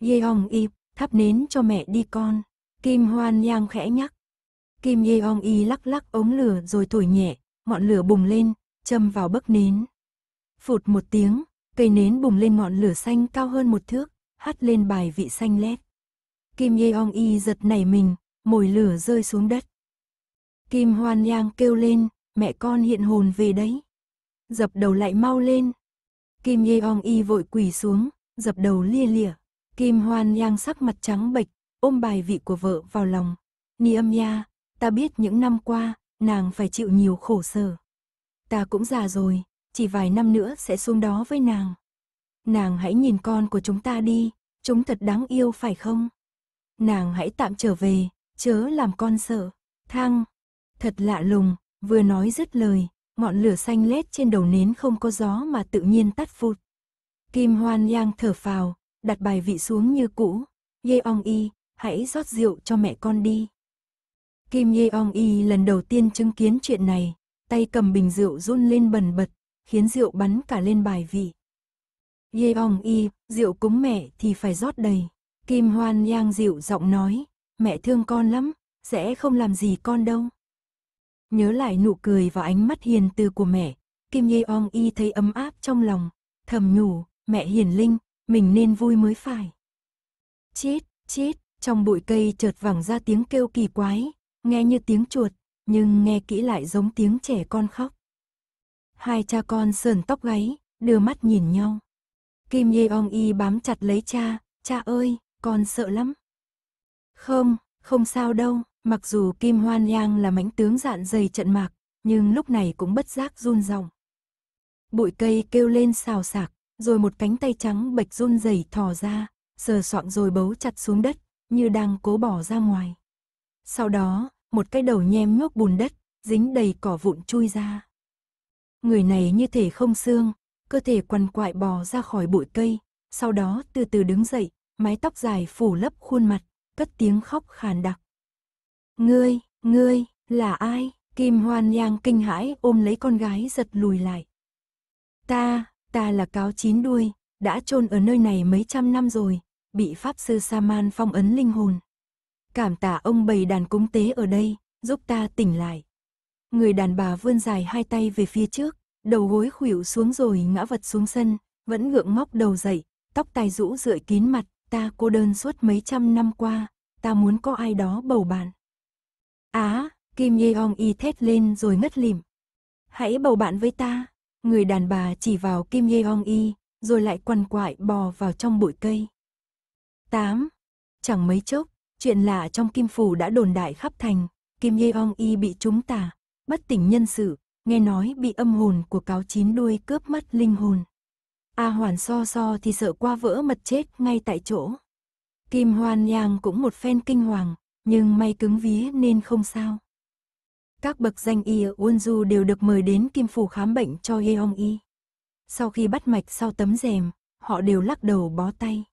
Yeong Y, thắp nến cho mẹ đi con. Kim Hoan Yang khẽ nhắc. Kim Yeong Y lắc lắc ống lửa rồi thổi nhẹ, ngọn lửa bùng lên, châm vào bấc nến. Phụt một tiếng, cây nến bùng lên ngọn lửa xanh cao hơn một thước, hắt lên bài vị xanh lét. Kim Yeong Y giật nảy mình, mồi lửa rơi xuống đất. Kim Hoan Yang kêu lên, mẹ con hiện hồn về đấy. Dập đầu lại mau lên, Kim Yeong Y vội quỳ xuống, dập đầu lia lịa. Kim Hoan Yang sắc mặt trắng bệch, ôm bài vị của vợ vào lòng. Ni âm ya, ta biết những năm qua, nàng phải chịu nhiều khổ sở. Ta cũng già rồi, chỉ vài năm nữa sẽ xuống đó với nàng. Nàng hãy nhìn con của chúng ta đi, chúng thật đáng yêu phải không? Nàng hãy tạm trở về, chớ làm con sợ. Thăng, thật lạ lùng, vừa nói dứt lời, ngọn lửa xanh lét trên đầu nến không có gió mà tự nhiên tắt phụt. Kim Hoan Yang thở phào, đặt bài vị xuống như cũ. Yeong Y, hãy rót rượu cho mẹ con đi. Kim Yeong Y lần đầu tiên chứng kiến chuyện này, tay cầm bình rượu run lên bần bật, khiến rượu bắn cả lên bài vị. Yeong Y, rượu cúng mẹ thì phải rót đầy. Kim Hoan Yang dịu giọng nói, mẹ thương con lắm, sẽ không làm gì con đâu. Nhớ lại nụ cười và ánh mắt hiền từ của mẹ, Kim Yeong Y thấy ấm áp trong lòng, thầm nhủ, mẹ hiền linh, mình nên vui mới phải. Chít, chít, trong bụi cây chợt vẳng ra tiếng kêu kỳ quái, nghe như tiếng chuột, nhưng nghe kỹ lại giống tiếng trẻ con khóc. Hai cha con sờn tóc gáy, đưa mắt nhìn nhau. Kim Yeong Y bám chặt lấy cha, cha ơi, con sợ lắm. Không, không sao đâu. Mặc dù Kim Hoan Yang là mãnh tướng dạn dày trận mạc, nhưng lúc này cũng bất giác run ròng. Bụi cây kêu lên xào xạc, rồi một cánh tay trắng bạch run rẩy thò ra, sờ soạng rồi bấu chặt xuống đất, như đang cố bỏ ra ngoài. Sau đó, một cái đầu nhem nhốt bùn đất, dính đầy cỏ vụn chui ra. Người này như thể không xương, cơ thể quằn quại bò ra khỏi bụi cây, sau đó từ từ đứng dậy, mái tóc dài phủ lấp khuôn mặt, cất tiếng khóc khàn đặc. Ngươi, ngươi, là ai? Kim Hoan Yang kinh hãi ôm lấy con gái giật lùi lại. Ta, ta là cáo chín đuôi, đã chôn ở nơi này mấy trăm năm rồi, bị Pháp Sư Saman phong ấn linh hồn. Cảm tạ ông bày đàn cúng tế ở đây, giúp ta tỉnh lại. Người đàn bà vươn dài hai tay về phía trước, đầu gối khuỵu xuống rồi ngã vật xuống sân, vẫn ngượng móc đầu dậy, tóc tai rũ rượi kín mặt, ta cô đơn suốt mấy trăm năm qua, ta muốn có ai đó bầu bạn. Á, à, Kim Yeong y thét lên rồi ngất lìm. Hãy bầu bạn với ta. Người đàn bà chỉ vào Kim Yeong y, rồi lại quằn quại bò vào trong bụi cây. 8. Chẳng mấy chốc, chuyện lạ trong Kim Phủ đã đồn đại khắp thành. Kim Yeong y bị trúng tà, bất tỉnh nhân sự, nghe nói bị âm hồn của cáo chín đuôi cướp mất linh hồn. A Hoàn so so thì sợ qua vỡ mật chết ngay tại chỗ. Kim Hoan Yang cũng một phen kinh hoàng, nhưng may cứng vía nên không sao. Các bậc danh y ở Wonju đều được mời đến Kim Phủ khám bệnh cho Yeong Y. Sau khi bắt mạch sau tấm rèm, họ đều lắc đầu bó tay.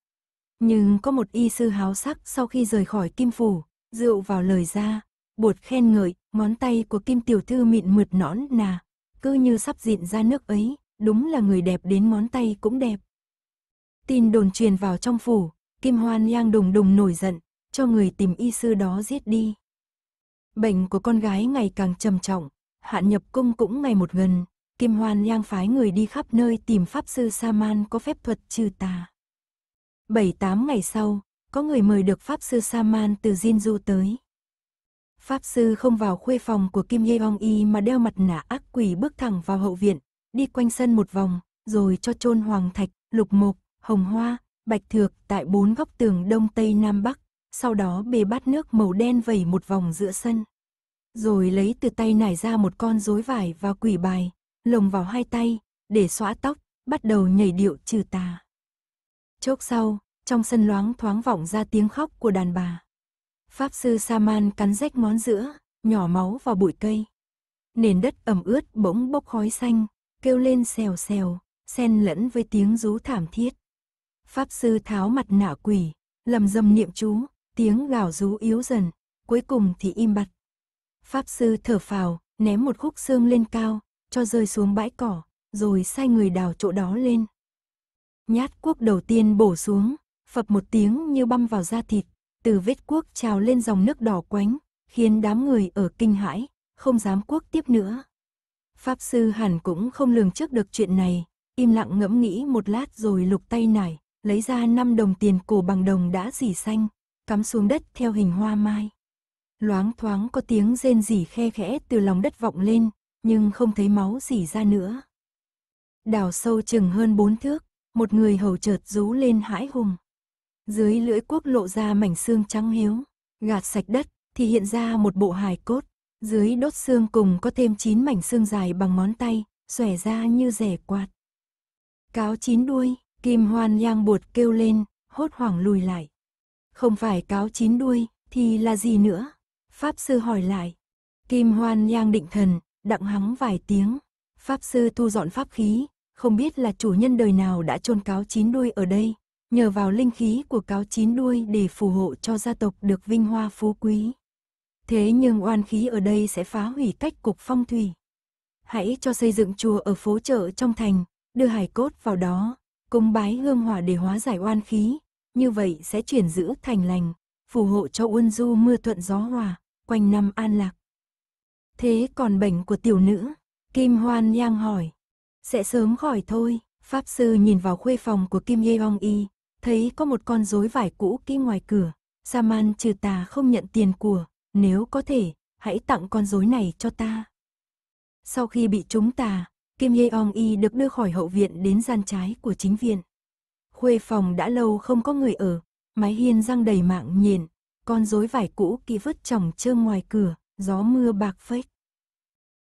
Nhưng có một y sư háo sắc sau khi rời khỏi Kim Phủ, rượu vào lời ra, bột khen ngợi, ngón tay của Kim Tiểu Thư mịn mượt nõn nà, cứ như sắp dịn ra nước ấy, đúng là người đẹp đến ngón tay cũng đẹp. Tin đồn truyền vào trong phủ, Kim Hoan Yang đùng đùng nổi giận, cho người tìm y sư đó giết đi. Bệnh của con gái ngày càng trầm trọng, hạn nhập cung cũng ngày một gần, Kim Hoan Yang phái người đi khắp nơi tìm pháp sư Saman có phép thuật trừ tà. Bảy tám ngày sau, có người mời được pháp sư Saman từ Jinju tới. Pháp sư không vào khuê phòng của Kim Yeong Y mà đeo mặt nạ ác quỷ bước thẳng vào hậu viện, đi quanh sân một vòng, rồi cho chôn hoàng thạch, lục mộc, hồng hoa, bạch thược tại bốn góc tường đông tây nam bắc sau đó bê bát nước màu đen vẩy một vòng giữa sân. Rồi lấy từ tay nải ra một con rối vải và quỷ bài, lồng vào hai tay, để xóa tóc, bắt đầu nhảy điệu trừ tà. Chốc sau, trong sân loáng thoáng vọng ra tiếng khóc của đàn bà. Pháp sư Saman cắn rách ngón giữa, nhỏ máu vào bụi cây. Nền đất ẩm ướt bỗng bốc khói xanh, kêu lên xèo xèo, xen lẫn với tiếng rú thảm thiết. Pháp sư tháo mặt nạ quỷ, lầm dầm niệm chú, tiếng gào rú yếu dần, cuối cùng thì im bặt. Pháp sư thở phào, ném một khúc xương lên cao, cho rơi xuống bãi cỏ, rồi sai người đào chỗ đó lên. Nhát cuốc đầu tiên bổ xuống, phập một tiếng như băm vào da thịt, từ vết cuốc trào lên dòng nước đỏ quánh, khiến đám người ở kinh hãi, không dám cuốc tiếp nữa. Pháp sư hẳn cũng không lường trước được chuyện này, im lặng ngẫm nghĩ một lát rồi lục tay nải, lấy ra 5 đồng tiền cổ bằng đồng đã dỉ xanh, cắm xuống đất theo hình hoa mai. Loáng thoáng có tiếng rên rỉ khe khẽ từ lòng đất vọng lên, nhưng không thấy máu rỉ ra nữa. Đào sâu chừng hơn bốn thước, một người hầu chợt rú lên hãi hùng. Dưới lưỡi quốc lộ ra mảnh xương trắng hiếu, gạt sạch đất thì hiện ra một bộ hài cốt, dưới đốt xương cùng có thêm chín mảnh xương dài bằng ngón tay, xòe ra như rẻ quạt. Cáo chín đuôi, Kim Hoan giang buột kêu lên, hốt hoảng lùi lại. Không phải cáo chín đuôi, thì là gì nữa? Pháp sư hỏi lại. Kim Hoan Yang định thần, đặng hắng vài tiếng. Pháp sư thu dọn pháp khí, không biết là chủ nhân đời nào đã chôn cáo chín đuôi ở đây. Nhờ vào linh khí của cáo chín đuôi để phù hộ cho gia tộc được vinh hoa phú quý. Thế nhưng oan khí ở đây sẽ phá hủy cách cục phong thủy. Hãy cho xây dựng chùa ở phố chợ trong thành, đưa hải cốt vào đó, cung bái hương hỏa để hóa giải oan khí, như vậy sẽ chuyển giữ thành lành, phù hộ cho Uân Du mưa thuận gió hòa, quanh năm an lạc. Thế còn bệnh của tiểu nữ, Kim Hoan Yang hỏi, sẽ sớm khỏi thôi. Pháp sư nhìn vào khuê phòng của Kim Ye Hong Y, thấy có một con rối vải cũ kia ngoài cửa. Saman trừ tà không nhận tiền của, nếu có thể, hãy tặng con rối này cho ta. Sau khi bị trúng tà, Kim Ye Ong Y được đưa khỏi hậu viện đến gian trái của chính viện. Khuê phòng đã lâu không có người ở, mái hiên răng đầy mạng nhện, con rối vải cũ kỳ vứt chồng trơm ngoài cửa, gió mưa bạc phách.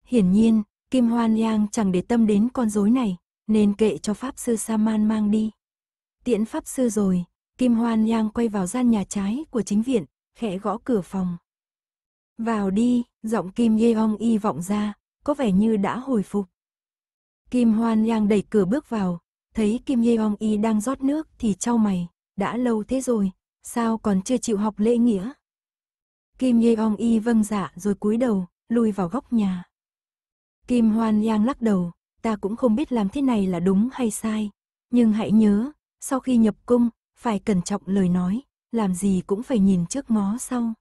Hiển nhiên, Kim Hoan Yang chẳng để tâm đến con rối này, nên kệ cho Pháp Sư Saman mang đi. Tiễn Pháp Sư rồi, Kim Hoan Yang quay vào gian nhà trái của chính viện, khẽ gõ cửa phòng. Vào đi, giọng Kim Yeong y vọng ra, có vẻ như đã hồi phục. Kim Hoan Yang đẩy cửa bước vào, thấy Kim Yeong Y đang rót nước thì trao mày, đã lâu thế rồi, sao còn chưa chịu học lễ nghĩa? Kim Yeong Y vâng dạ rồi cúi đầu, lui vào góc nhà. Kim Hoan Yang lắc đầu, ta cũng không biết làm thế này là đúng hay sai, nhưng hãy nhớ, sau khi nhập cung, phải cẩn trọng lời nói, làm gì cũng phải nhìn trước ngó sau.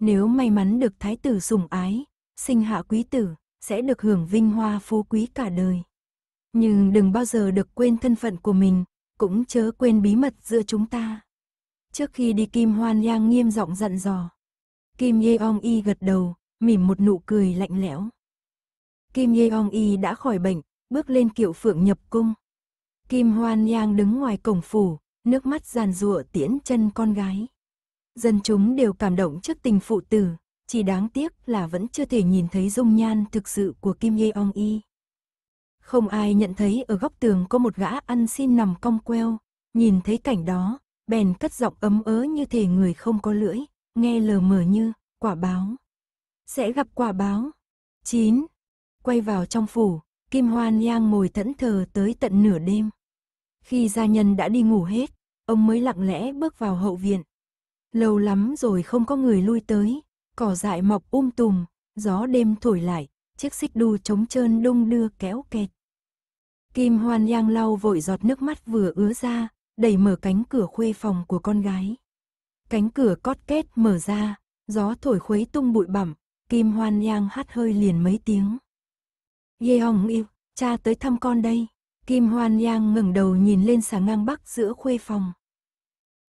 Nếu may mắn được thái tử sủng ái, sinh hạ quý tử, sẽ được hưởng vinh hoa phú quý cả đời nhưng đừng bao giờ được quên thân phận của mình, cũng chớ quên bí mật giữa chúng ta. Trước khi đi Kim Hoan Yang nghiêm giọng dặn dò. Kim Yeong Y gật đầu, mỉm một nụ cười lạnh lẽo. Kim Yeong Y đã khỏi bệnh, bước lên kiệu phượng nhập cung. Kim Hoan Yang đứng ngoài cổng phủ, nước mắt giàn rụa tiễn chân con gái. Dân chúng đều cảm động trước tình phụ tử, chỉ đáng tiếc là vẫn chưa thể nhìn thấy dung nhan thực sự của Kim Yeong Y. Không ai nhận thấy ở góc tường có một gã ăn xin nằm cong queo, nhìn thấy cảnh đó, bèn cất giọng ấm ớ như thể người không có lưỡi, nghe lờ mờ như, quả báo. Sẽ gặp quả báo. 9. Quay vào trong phủ, Kim Hoan Yang ngồi thẫn thờ tới tận nửa đêm. Khi gia nhân đã đi ngủ hết, ông mới lặng lẽ bước vào hậu viện. Lâu lắm rồi không có người lui tới, cỏ dại mọc um tùm, gió đêm thổi lại, chiếc xích đu trống trơn đung đưa kéo kẹt. Kim Hoan Yang lau vội giọt nước mắt vừa ứa ra, đẩy mở cánh cửa khuê phòng của con gái. Cánh cửa cót két mở ra, gió thổi khuấy tung bụi bặm, Kim Hoan Yang hát hơi liền mấy tiếng. Ye Hong yêu, cha tới thăm con đây. Kim Hoan Yang ngẩng đầu nhìn lên xà ngang bắc giữa khuê phòng.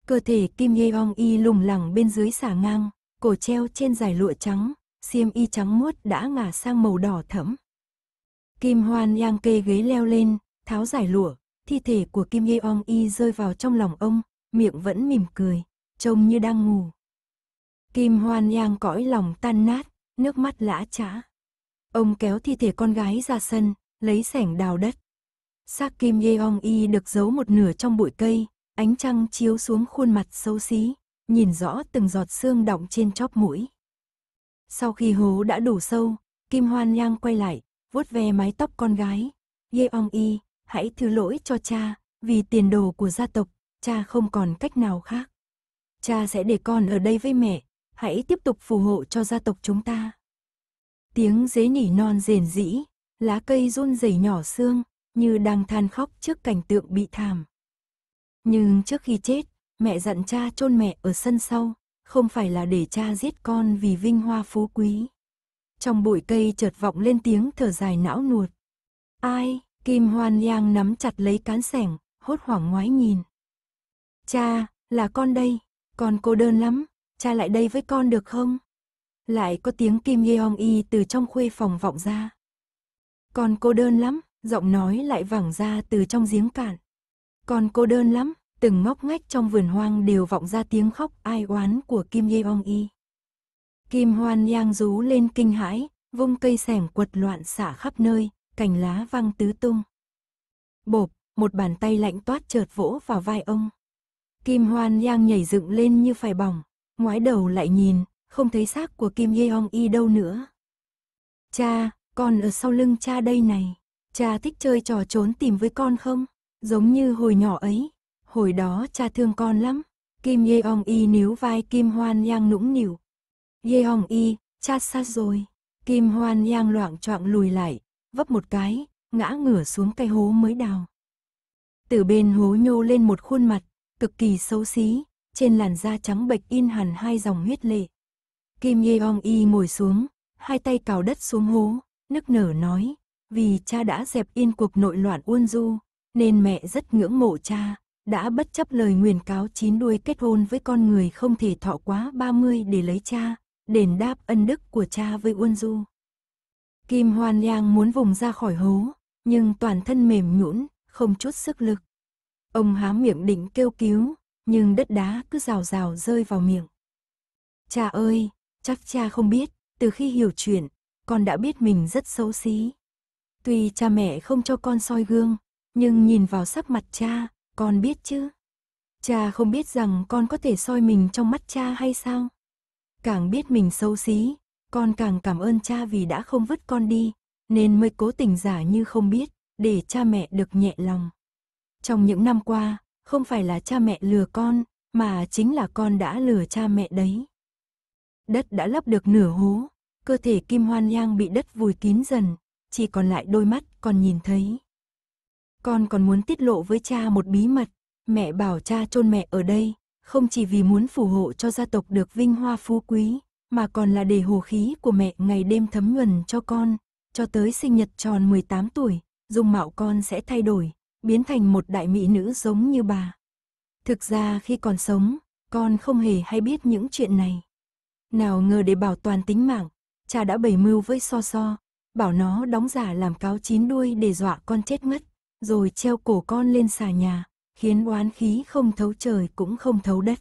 Cơ thể Kim Ye Hong y lủng lẳng bên dưới xà ngang, cổ treo trên dải lụa trắng, xiêm y trắng muốt đã ngả sang màu đỏ thẫm. Kim Hoan Yang kê ghế leo lên, tháo giải lụa, thi thể của Kim Yeong Y rơi vào trong lòng ông, miệng vẫn mỉm cười, trông như đang ngủ. Kim Hoan Yang cõi lòng tan nát, nước mắt lã chã. Ông kéo thi thể con gái ra sân, lấy sẻng đào đất. Xác Kim Yeong Y được giấu một nửa trong bụi cây, ánh trăng chiếu xuống khuôn mặt xấu xí, nhìn rõ từng giọt xương đọng trên chóp mũi. Sau khi hố đã đủ sâu, Kim Hoan Yang quay lại, vuốt ve mái tóc con gái. Yeong Y, hãy thứ lỗi cho cha, vì tiền đồ của gia tộc, cha không còn cách nào khác. Cha sẽ để con ở đây với mẹ, hãy tiếp tục phù hộ cho gia tộc chúng ta. Tiếng dế nỉ non rền rĩ, lá cây run rẩy nhỏ xương, như đang than khóc trước cảnh tượng bị thảm. Nhưng trước khi chết, mẹ dặn cha chôn mẹ ở sân sau, không phải là để cha giết con vì vinh hoa phú quý trong bụi cây chợt vọng lên tiếng thở dài não nuột. Ai, Kim Hoan Yang nắm chặt lấy cán sẻng, hốt hoảng ngoái nhìn. Cha, là con đây, con cô đơn lắm, cha lại đây với con được không? Lại có tiếng Kim Yeong Y từ trong khuê phòng vọng ra. Con cô đơn lắm, giọng nói lại vẳng ra từ trong giếng cạn. Con cô đơn lắm, từng ngóc ngách trong vườn hoang đều vọng ra tiếng khóc ai oán của Kim Yeong Y. Kim hoan yang rú lên kinh hãi, vung cây sẻng quật loạn xả khắp nơi, cành lá văng tứ tung. Bộp, một bàn tay lạnh toát chợt vỗ vào vai ông. Kim hoan yang nhảy dựng lên như phải bỏng, ngoái đầu lại nhìn, không thấy xác của Kim Yeong Y đâu nữa. Cha, con ở sau lưng cha đây này. Cha thích chơi trò trốn tìm với con không? Giống như hồi nhỏ ấy. Hồi đó cha thương con lắm. Kim Yeong Y níu vai Kim Hoan Yang nũng nỉu, Yeong y, chát sát rồi. Kim hoan yang loạn choạng lùi lại, vấp một cái, ngã ngửa xuống cây hố mới đào. Từ bên hố nhô lên một khuôn mặt, cực kỳ xấu xí, trên làn da trắng bệch in hẳn hai dòng huyết lệ. Kim Yeong y ngồi xuống, hai tay cào đất xuống hố, nức nở nói, vì cha đã dẹp yên cuộc nội loạn uôn du, nên mẹ rất ngưỡng mộ cha, đã bất chấp lời nguyền cáo chín đuôi kết hôn với con người không thể thọ quá 30 để lấy cha, đền đáp ân đức của cha với Uân Du. Kim Hoan Yang muốn vùng ra khỏi hố, nhưng toàn thân mềm nhũn, không chút sức lực. Ông há miệng định kêu cứu, nhưng đất đá cứ rào rào rơi vào miệng. Cha ơi, chắc cha không biết, từ khi hiểu chuyện, con đã biết mình rất xấu xí. Tuy cha mẹ không cho con soi gương, nhưng nhìn vào sắc mặt cha, con biết chứ. Cha không biết rằng con có thể soi mình trong mắt cha hay sao? Càng biết mình xấu xí, con càng cảm ơn cha vì đã không vứt con đi, nên mới cố tình giả như không biết, để cha mẹ được nhẹ lòng. Trong những năm qua, không phải là cha mẹ lừa con, mà chính là con đã lừa cha mẹ đấy. Đất đã lấp được nửa hố, cơ thể Kim Hoan Yang bị đất vùi kín dần, chỉ còn lại đôi mắt con nhìn thấy. Con còn muốn tiết lộ với cha một bí mật, mẹ bảo cha chôn mẹ ở đây, không chỉ vì muốn phù hộ cho gia tộc được vinh hoa phú quý, mà còn là để hồ khí của mẹ ngày đêm thấm nhuần cho con, cho tới sinh nhật tròn 18 tuổi, dung mạo con sẽ thay đổi, biến thành một đại mỹ nữ giống như bà. Thực ra khi còn sống, con không hề hay biết những chuyện này. Nào ngờ để bảo toàn tính mạng, cha đã bày mưu với so so, bảo nó đóng giả làm cáo chín đuôi để dọa con chết ngất, rồi treo cổ con lên xà nhà khiến oán khí không thấu trời cũng không thấu đất.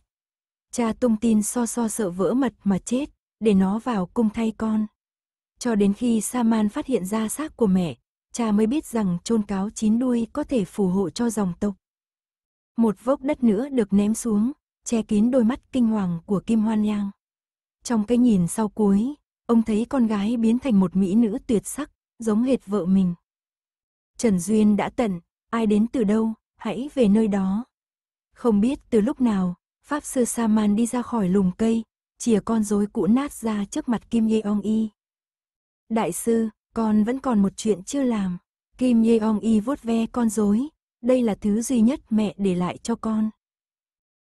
Cha tung tin so so sợ vỡ mật mà chết, để nó vào cung thay con. Cho đến khi Saman phát hiện ra xác của mẹ, cha mới biết rằng chôn cáo chín đuôi có thể phù hộ cho dòng tộc. Một vốc đất nữa được ném xuống, che kín đôi mắt kinh hoàng của Kim Hoan Yang. Trong cái nhìn sau cuối, ông thấy con gái biến thành một mỹ nữ tuyệt sắc, giống hệt vợ mình. Trần Duyên đã tận, ai đến từ đâu, hãy về nơi đó. Không biết từ lúc nào, Pháp Sư Saman đi ra khỏi lùm cây, chìa con rối cũ nát ra trước mặt Kim Yeong Y. Đại sư, con vẫn còn một chuyện chưa làm. Kim Yeong Y vuốt ve con rối, đây là thứ duy nhất mẹ để lại cho con.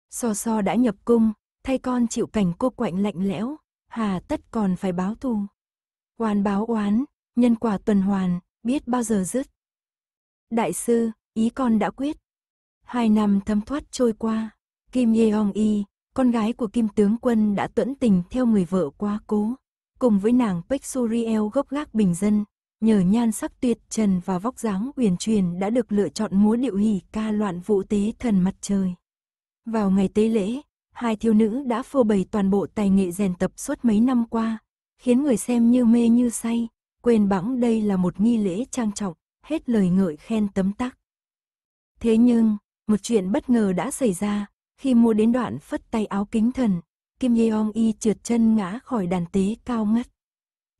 So so đã nhập cung, thay con chịu cảnh cô quạnh lạnh lẽo, hà tất còn phải báo thù. Oán báo oán, nhân quả tuần hoàn, biết bao giờ dứt. Đại sư, ý con đã quyết, Hai năm thấm thoát trôi qua, Kim Ye Y, con gái của Kim Tướng Quân đã tuẫn tình theo người vợ quá cố. Cùng với nàng Pek Suriel gốc gác bình dân, nhờ nhan sắc tuyệt trần và vóc dáng uyển chuyển đã được lựa chọn múa điệu hỉ ca loạn vũ tế thần mặt trời. Vào ngày tế lễ, hai thiếu nữ đã phô bày toàn bộ tài nghệ rèn tập suốt mấy năm qua, khiến người xem như mê như say, quên bẵng đây là một nghi lễ trang trọng, hết lời ngợi khen tấm tắc. Thế nhưng, một chuyện bất ngờ đã xảy ra, khi mua đến đoạn phất tay áo kính thần, Kim Yeong Y trượt chân ngã khỏi đàn tế cao ngất.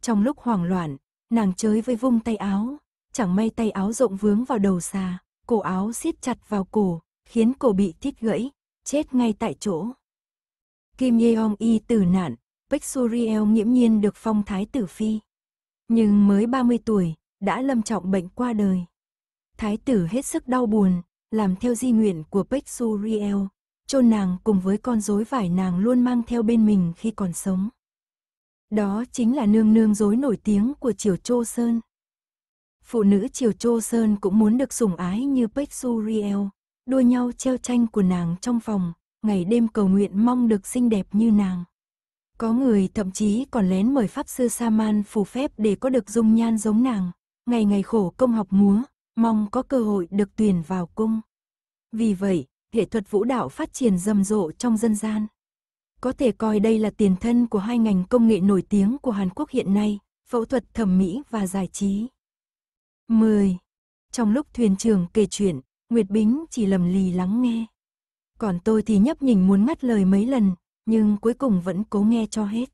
Trong lúc hoảng loạn, nàng chới với vung tay áo, chẳng may tay áo rộng vướng vào đầu xa, cổ áo siết chặt vào cổ, khiến cổ bị thít gãy, chết ngay tại chỗ. Kim Yeong Y tử nạn, Bách Suriel nghiễm nhiên được phong thái tử phi. Nhưng mới 30 tuổi, đã lâm trọng bệnh qua đời. Thái tử hết sức đau buồn, làm theo di nguyện của Bách Su Riel, chôn nàng cùng với con rối vải nàng luôn mang theo bên mình khi còn sống. Đó chính là nương nương rối nổi tiếng của Triều Chô Sơn. Phụ nữ Triều Chô Sơn cũng muốn được sủng ái như Bách Su Riel, đua nhau treo tranh của nàng trong phòng, ngày đêm cầu nguyện mong được xinh đẹp như nàng. Có người thậm chí còn lén mời Pháp Sư Saman phù phép để có được dung nhan giống nàng, ngày ngày khổ công học múa, mong có cơ hội được tuyển vào cung. Vì vậy, nghệ thuật vũ đạo phát triển rầm rộ trong dân gian. Có thể coi đây là tiền thân của hai ngành công nghệ nổi tiếng của Hàn Quốc hiện nay, phẫu thuật thẩm mỹ và giải trí. 10. Trong lúc thuyền trưởng kể chuyện, Nguyệt Bính chỉ lầm lì lắng nghe. Còn tôi thì nhấp nhỉnh muốn ngắt lời mấy lần, nhưng cuối cùng vẫn cố nghe cho hết.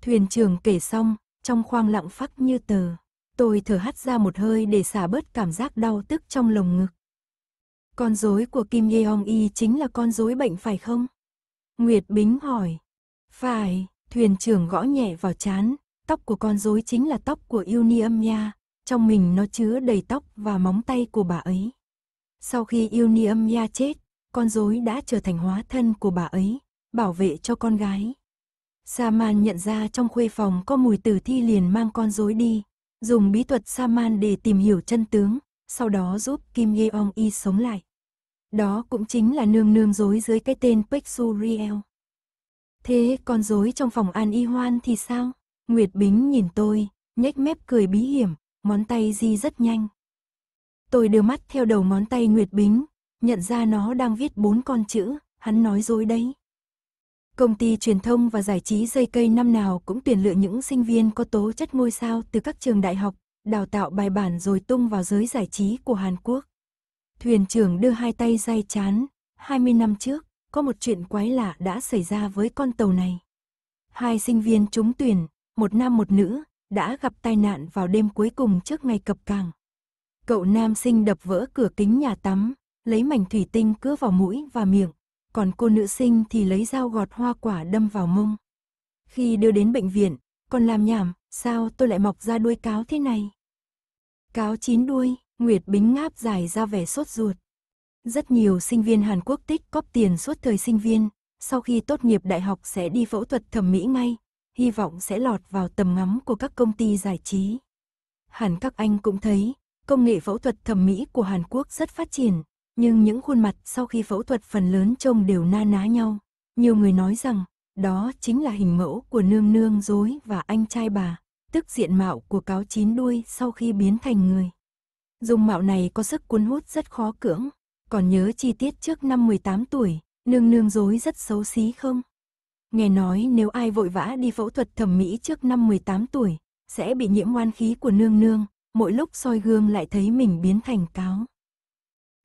Thuyền trưởng kể xong, trong khoang lặng phắc như tờ. Tôi thở hắt ra một hơi để xả bớt cảm giác đau tức trong lồng ngực. Con rối của Kim Yeong Y chính là con rối bệnh phải không? Nguyệt Bính hỏi. Phải, thuyền trưởng gõ nhẹ vào chán, tóc của con rối chính là tóc của âm Uniamya, trong mình nó chứa đầy tóc và móng tay của bà ấy. Sau khi âm Uniamya chết, con rối đã trở thành hóa thân của bà ấy, bảo vệ cho con gái. Saman nhận ra trong khuê phòng có mùi tử thi liền mang con rối đi, dùng bí thuật Saman để tìm hiểu chân tướng, sau đó giúp Kim Yeong Y sống lại. Đó cũng chính là nương nương dối dưới cái tên Pek Su Riel. Thế con dối trong phòng An Y Hoan thì sao? Nguyệt Bính nhìn tôi, nhếch mép cười bí hiểm, món tay di rất nhanh. Tôi đưa mắt theo đầu ngón tay Nguyệt Bính, nhận ra nó đang viết bốn con chữ, hắn nói dối đấy. Công ty truyền thông và giải trí dây cây năm nào cũng tuyển lựa những sinh viên có tố chất ngôi sao từ các trường đại học, đào tạo bài bản rồi tung vào giới giải trí của Hàn Quốc. Thuyền trưởng đưa hai tay day chán, 20 năm trước, có một chuyện quái lạ đã xảy ra với con tàu này. Hai sinh viên trúng tuyển, một nam một nữ, đã gặp tai nạn vào đêm cuối cùng trước ngày cập cảng. Cậu nam sinh đập vỡ cửa kính nhà tắm, lấy mảnh thủy tinh cứa vào mũi và miệng, còn cô nữ sinh thì lấy dao gọt hoa quả đâm vào mông. Khi đưa đến bệnh viện, còn làm nhảm, sao tôi lại mọc ra đuôi cáo thế này? Cáo chín đuôi, Nguyệt Bính ngáp dài ra vẻ sốt ruột. Rất nhiều sinh viên Hàn Quốc tích cóp tiền suốt thời sinh viên, sau khi tốt nghiệp đại học sẽ đi phẫu thuật thẩm mỹ ngay, hy vọng sẽ lọt vào tầm ngắm của các công ty giải trí. Hẳn các anh cũng thấy, công nghệ phẫu thuật thẩm mỹ của Hàn Quốc rất phát triển, nhưng những khuôn mặt sau khi phẫu thuật phần lớn trông đều na ná nhau. Nhiều người nói rằng, đó chính là hình mẫu của nương nương dối và anh trai bà, tức diện mạo của cáo chín đuôi sau khi biến thành người. Dung mạo này có sức cuốn hút rất khó cưỡng, còn nhớ chi tiết trước năm 18 tuổi, nương nương dối rất xấu xí không? Nghe nói nếu ai vội vã đi phẫu thuật thẩm mỹ trước năm 18 tuổi, sẽ bị nhiễm oan khí của nương nương, mỗi lúc soi gương lại thấy mình biến thành cáo.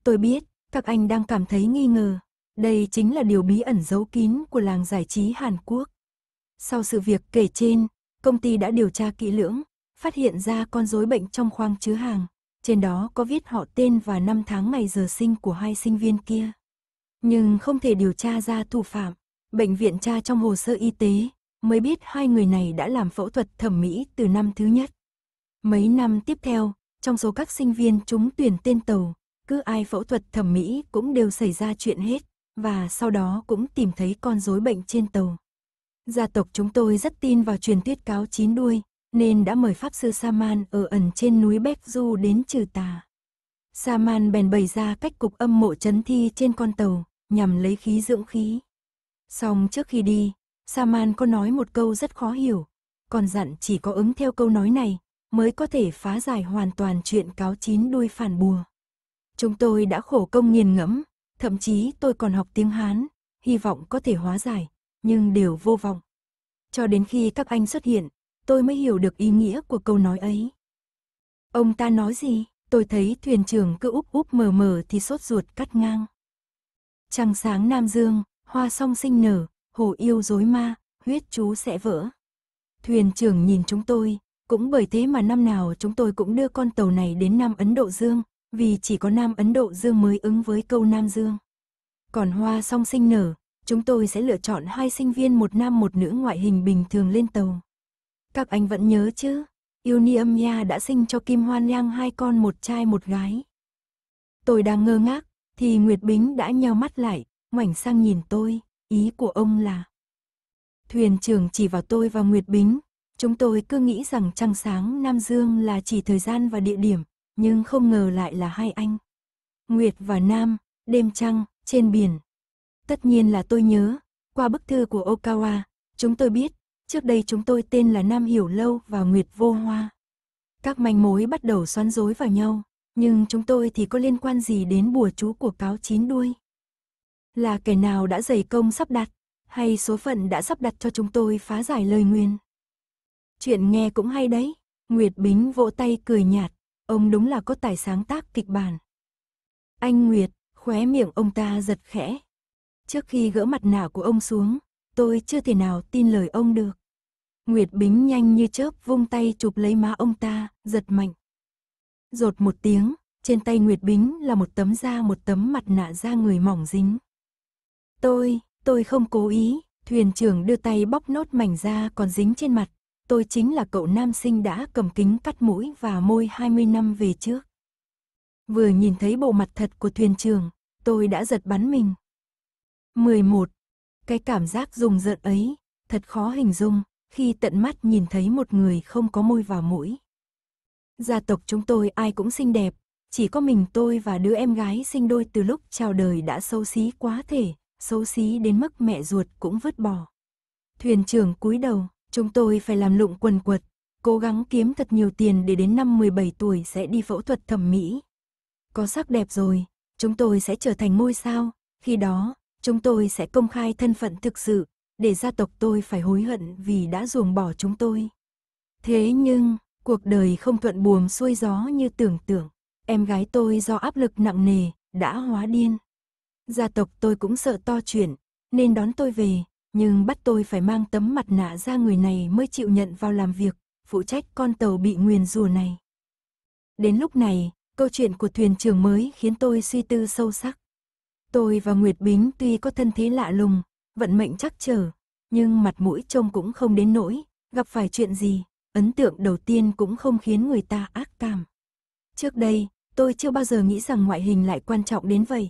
Tôi biết, các anh đang cảm thấy nghi ngờ. Đây chính là điều bí ẩn giấu kín của làng giải trí Hàn Quốc. Sau sự việc kể trên, công ty đã điều tra kỹ lưỡng, phát hiện ra con rối bệnh trong khoang chứa hàng. Trên đó có viết họ tên và năm tháng ngày giờ sinh của hai sinh viên kia. Nhưng không thể điều tra ra thủ phạm. Bệnh viện tra trong hồ sơ y tế mới biết hai người này đã làm phẫu thuật thẩm mỹ từ năm thứ nhất. Mấy năm tiếp theo, trong số các sinh viên chúng tuyển tên tàu, cứ ai phẫu thuật thẩm mỹ cũng đều xảy ra chuyện hết, và sau đó cũng tìm thấy con rối bệnh trên tàu. Gia tộc chúng tôi rất tin vào truyền thuyết cáo chín đuôi, nên đã mời Pháp Sư Saman ở ẩn trên núi Bép Du đến trừ tà. Saman bèn bày ra cách cục âm mộ chấn thi trên con tàu, nhằm lấy khí dưỡng khí. Xong trước khi đi, Saman có nói một câu rất khó hiểu, còn dặn chỉ có ứng theo câu nói này mới có thể phá giải hoàn toàn chuyện cáo chín đuôi phản bùa. Chúng tôi đã khổ công nghiền ngẫm, thậm chí tôi còn học tiếng Hán, hy vọng có thể hóa giải, nhưng đều vô vọng. Cho đến khi các anh xuất hiện, tôi mới hiểu được ý nghĩa của câu nói ấy. Ông ta nói gì? Tôi thấy thuyền trưởng cứ úp úp mờ mờ thì sốt ruột cắt ngang. Trăng sáng Nam Dương, hoa song sinh nở, hồ yêu dối ma, huyết chú sẽ vỡ. Thuyền trưởng nhìn chúng tôi, cũng bởi thế mà năm nào chúng tôi cũng đưa con tàu này đến Nam Ấn Độ Dương, vì chỉ có Nam Ấn Độ Dương mới ứng với câu Nam Dương. Còn hoa song sinh nở, chúng tôi sẽ lựa chọn hai sinh viên một nam một nữ ngoại hình bình thường lên tàu. Các anh vẫn nhớ chứ, Yuni Uniamya đã sinh cho Kim Hoan Yang hai con một trai một gái. Tôi đang ngơ ngác, thì Nguyệt Bính đã nheo mắt lại, ngoảnh sang nhìn tôi, ý của ông là. Thuyền trưởng chỉ vào tôi và Nguyệt Bính, chúng tôi cứ nghĩ rằng trăng sáng Nam Dương là chỉ thời gian và địa điểm, nhưng không ngờ lại là hai anh. Nguyệt và Nam, đêm trăng, trên biển. Tất nhiên là tôi nhớ, qua bức thư của Okawa, chúng tôi biết, trước đây chúng tôi tên là Nam Hiểu Lâu và Nguyệt Vô Hoa. Các manh mối bắt đầu xoắn rối vào nhau, nhưng chúng tôi thì có liên quan gì đến bùa chú của cáo chín đuôi? Là kẻ nào đã dày công sắp đặt, hay số phận đã sắp đặt cho chúng tôi phá giải lời nguyên? Chuyện nghe cũng hay đấy, Nguyệt Bính vỗ tay cười nhạt. Ông đúng là có tài sáng tác kịch bản. Anh Nguyệt, khóe miệng ông ta giật khẽ. Trước khi gỡ mặt nạ của ông xuống, tôi chưa thể nào tin lời ông được. Nguyệt Bính nhanh như chớp vung tay chụp lấy má ông ta, giật mạnh. Rột một tiếng, trên tay Nguyệt Bính là một tấm da một tấm mặt nạ da người mỏng dính. Tôi, tôi không cố ý, thuyền trưởng đưa tay bóc nốt mảnh da còn dính trên mặt, tôi chính là cậu nam sinh đã cầm kính cắt mũi và môi 20 năm về trước. Vừa nhìn thấy bộ mặt thật của thuyền trường tôi đã giật bắn mình. 11. Cái cảm giác rùng rợn ấy, thật khó hình dung, khi tận mắt nhìn thấy một người không có môi và mũi. Gia tộc chúng tôi ai cũng xinh đẹp, chỉ có mình tôi và đứa em gái sinh đôi từ lúc chào đời đã xấu xí quá thể, xấu xí đến mức mẹ ruột cũng vứt bỏ. Thuyền trưởng cúi đầu, Chúng tôi phải làm lụng quần quật, cố gắng kiếm thật nhiều tiền để đến năm 17 tuổi sẽ đi phẫu thuật thẩm mỹ. Có sắc đẹp rồi, chúng tôi sẽ trở thành ngôi sao, khi đó, chúng tôi sẽ công khai thân phận thực sự, để gia tộc tôi phải hối hận vì đã ruồng bỏ chúng tôi. Thế nhưng, cuộc đời không thuận buồm xuôi gió như tưởng tượng, em gái tôi do áp lực nặng nề, đã hóa điên. Gia tộc tôi cũng sợ to chuyện, nên đón tôi về, nhưng bắt tôi phải mang tấm mặt nạ ra người này mới chịu nhận vào làm việc, phụ trách con tàu bị nguyền rủa này. Đến lúc này, câu chuyện của thuyền trưởng mới khiến tôi suy tư sâu sắc. Tôi và Nguyệt Bính tuy có thân thế lạ lùng, vận mệnh chắc trở, nhưng mặt mũi trông cũng không đến nỗi, gặp phải chuyện gì, ấn tượng đầu tiên cũng không khiến người ta ác cảm. Trước đây, tôi chưa bao giờ nghĩ rằng ngoại hình lại quan trọng đến vậy.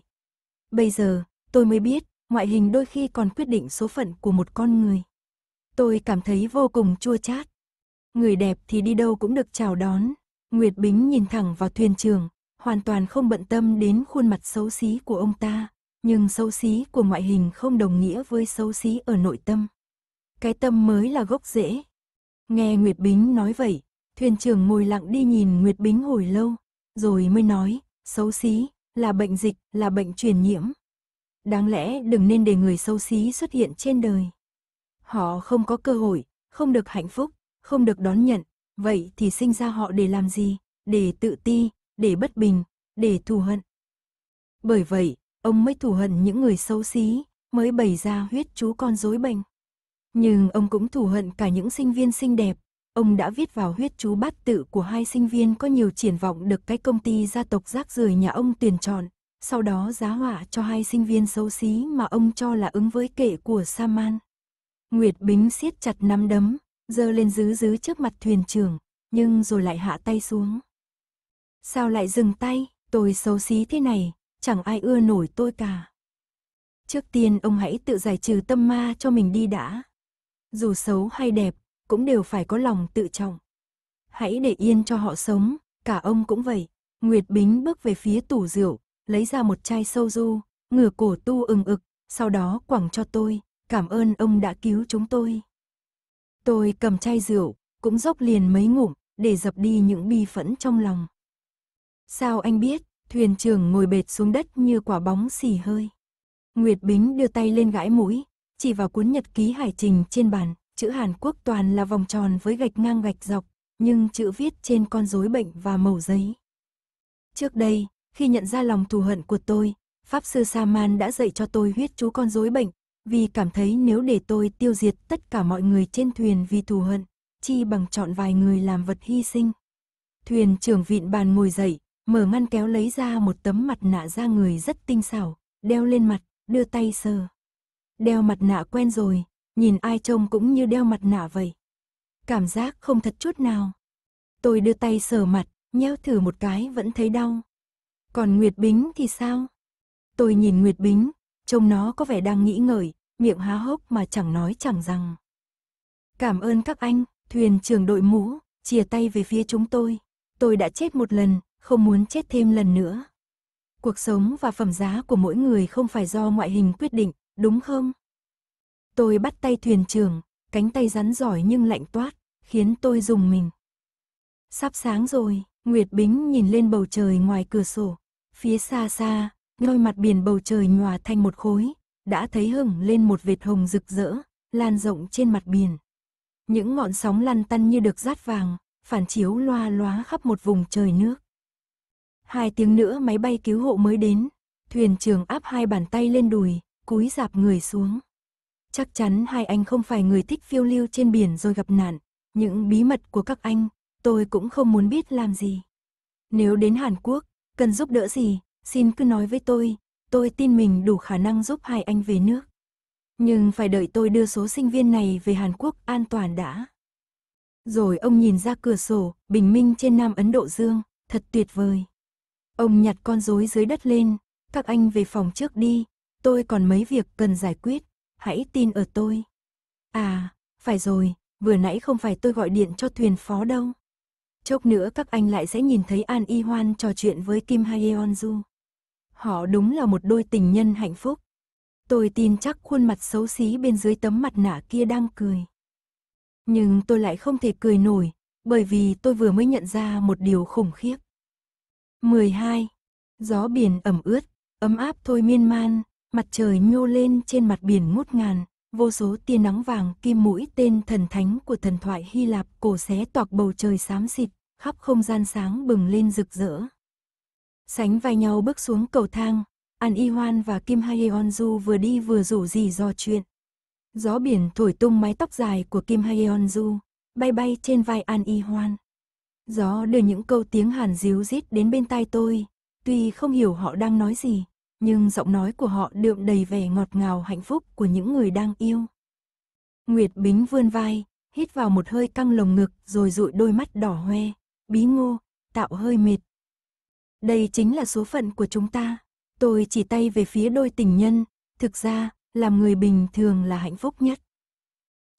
Bây giờ, tôi mới biết, ngoại hình đôi khi còn quyết định số phận của một con người. Tôi cảm thấy vô cùng chua chát. Người đẹp thì đi đâu cũng được chào đón. Nguyệt Bính nhìn thẳng vào thuyền trường, hoàn toàn không bận tâm đến khuôn mặt xấu xí của ông ta, nhưng xấu xí của ngoại hình không đồng nghĩa với xấu xí ở nội tâm. Cái tâm mới là gốc rễ. Nghe Nguyệt Bính nói vậy, thuyền trưởng ngồi lặng đi nhìn Nguyệt Bính hồi lâu, rồi mới nói, xấu xí, là bệnh dịch, là bệnh truyền nhiễm. Đáng lẽ đừng nên để người xấu xí xuất hiện trên đời. Họ không có cơ hội, không được hạnh phúc, không được đón nhận, vậy thì sinh ra họ để làm gì? Để tự ti, để bất bình, để thù hận. Bởi vậy, ông mới thù hận những người xấu xí, mới bày ra huyết chú con rối bệnh. Nhưng ông cũng thù hận cả những sinh viên xinh đẹp. Ông đã viết vào huyết chú bát tự của hai sinh viên có nhiều triển vọng được cái công ty gia tộc rác rưởi nhà ông tuyển chọn, sau đó giá họa cho hai sinh viên xấu xí mà ông cho là ứng với kể của Saman. Nguyệt Bính siết chặt nắm đấm, giơ lên dứ dứ trước mặt thuyền trưởng, nhưng rồi lại hạ tay xuống. Sao lại dừng tay, tôi xấu xí thế này, chẳng ai ưa nổi tôi cả. Trước tiên ông hãy tự giải trừ tâm ma cho mình đi đã. Dù xấu hay đẹp, cũng đều phải có lòng tự trọng. Hãy để yên cho họ sống, cả ông cũng vậy. Nguyệt Bính bước về phía tủ rượu, lấy ra một chai sâu du, ngửa cổ tu ừng ực, sau đó quẳng cho tôi, cảm ơn ông đã cứu chúng tôi. Tôi cầm chai rượu, cũng dốc liền mấy ngụm, để dập đi những bi phẫn trong lòng. Sao anh biết, thuyền trưởng ngồi bệt xuống đất như quả bóng xì hơi. Nguyệt Bính đưa tay lên gãi mũi, chỉ vào cuốn nhật ký hải trình trên bàn, chữ Hàn Quốc toàn là vòng tròn với gạch ngang gạch dọc, nhưng chữ viết trên con rối bệnh và màu giấy. Trước đây, khi nhận ra lòng thù hận của tôi, Pháp Sư Saman đã dạy cho tôi huyết chú con rối bệnh, vì cảm thấy nếu để tôi tiêu diệt tất cả mọi người trên thuyền vì thù hận, chi bằng chọn vài người làm vật hy sinh. Thuyền trưởng vịn bàn ngồi dậy, mở ngăn kéo lấy ra một tấm mặt nạ da người rất tinh xảo, đeo lên mặt, đưa tay sờ. Đeo mặt nạ quen rồi, nhìn ai trông cũng như đeo mặt nạ vậy. Cảm giác không thật chút nào. Tôi đưa tay sờ mặt, nhéo thử một cái vẫn thấy đau, còn Nguyệt Bính thì sao? Tôi nhìn Nguyệt Bính, trông nó có vẻ đang nghĩ ngợi, miệng há hốc mà chẳng nói chẳng rằng. Cảm ơn các anh, thuyền trưởng đội mũ, chia tay về phía chúng tôi. Tôi đã chết một lần, không muốn chết thêm lần nữa. Cuộc sống và phẩm giá của mỗi người không phải do ngoại hình quyết định, đúng không? Tôi bắt tay thuyền trưởng, cánh tay rắn giỏi nhưng lạnh toát, khiến tôi dùng mình. Sắp sáng rồi. Nguyệt Bính nhìn lên bầu trời ngoài cửa sổ. Phía xa xa, ngôi mặt biển bầu trời nhòa thành một khối, đã thấy hửng lên một vệt hồng rực rỡ, lan rộng trên mặt biển. Những ngọn sóng lăn tăn như được rát vàng, phản chiếu loa loá khắp một vùng trời nước. Hai tiếng nữa máy bay cứu hộ mới đến, thuyền trưởng áp hai bàn tay lên đùi, cúi dạp người xuống. Chắc chắn hai anh không phải người thích phiêu lưu trên biển rồi gặp nạn, những bí mật của các anh tôi cũng không muốn biết làm gì. Nếu đến Hàn Quốc, cần giúp đỡ gì, xin cứ nói với tôi, tôi tin mình đủ khả năng giúp hai anh về nước. Nhưng phải đợi tôi đưa số sinh viên này về Hàn Quốc an toàn đã. Rồi ông nhìn ra cửa sổ, bình minh trên Nam Ấn Độ Dương, thật tuyệt vời. Ông nhặt con rối dưới đất lên, các anh về phòng trước đi, tôi còn mấy việc cần giải quyết, hãy tin ở tôi. À, phải rồi, vừa nãy không phải tôi gọi điện cho thuyền phó đâu. Chốc nữa các anh lại sẽ nhìn thấy An Y Hoan trò chuyện với Kim Haeonju. Họ đúng là một đôi tình nhân hạnh phúc. Tôi tin chắc khuôn mặt xấu xí bên dưới tấm mặt nạ kia đang cười. Nhưng tôi lại không thể cười nổi, bởi vì tôi vừa mới nhận ra một điều khủng khiếp. 12. Gió biển ẩm ướt, ấm áp thôi miên man, mặt trời nhô lên trên mặt biển ngút ngàn, vô số tia nắng vàng kim mũi tên thần thánh của thần thoại Hy Lạp cổ xé toạc bầu trời xám xịt, khắp không gian sáng bừng lên rực rỡ. Sánh vai nhau bước xuống cầu thang, An Y Hoan và Kim Haeon Du vừa đi vừa rủ gì do chuyện. Gió biển thổi tung mái tóc dài của Kim Haeon Du, bay bay trên vai An Y Hoan. Gió đưa những câu tiếng Hàn díu dít đến bên tai tôi, tuy không hiểu họ đang nói gì, nhưng giọng nói của họ đượm đầy vẻ ngọt ngào hạnh phúc của những người đang yêu. Nguyệt Bính vươn vai, hít vào một hơi căng lồng ngực rồi dụi đôi mắt đỏ hoe, bí ngô, tạo hơi mệt. Đây chính là số phận của chúng ta. Tôi chỉ tay về phía đôi tình nhân, thực ra, làm người bình thường là hạnh phúc nhất.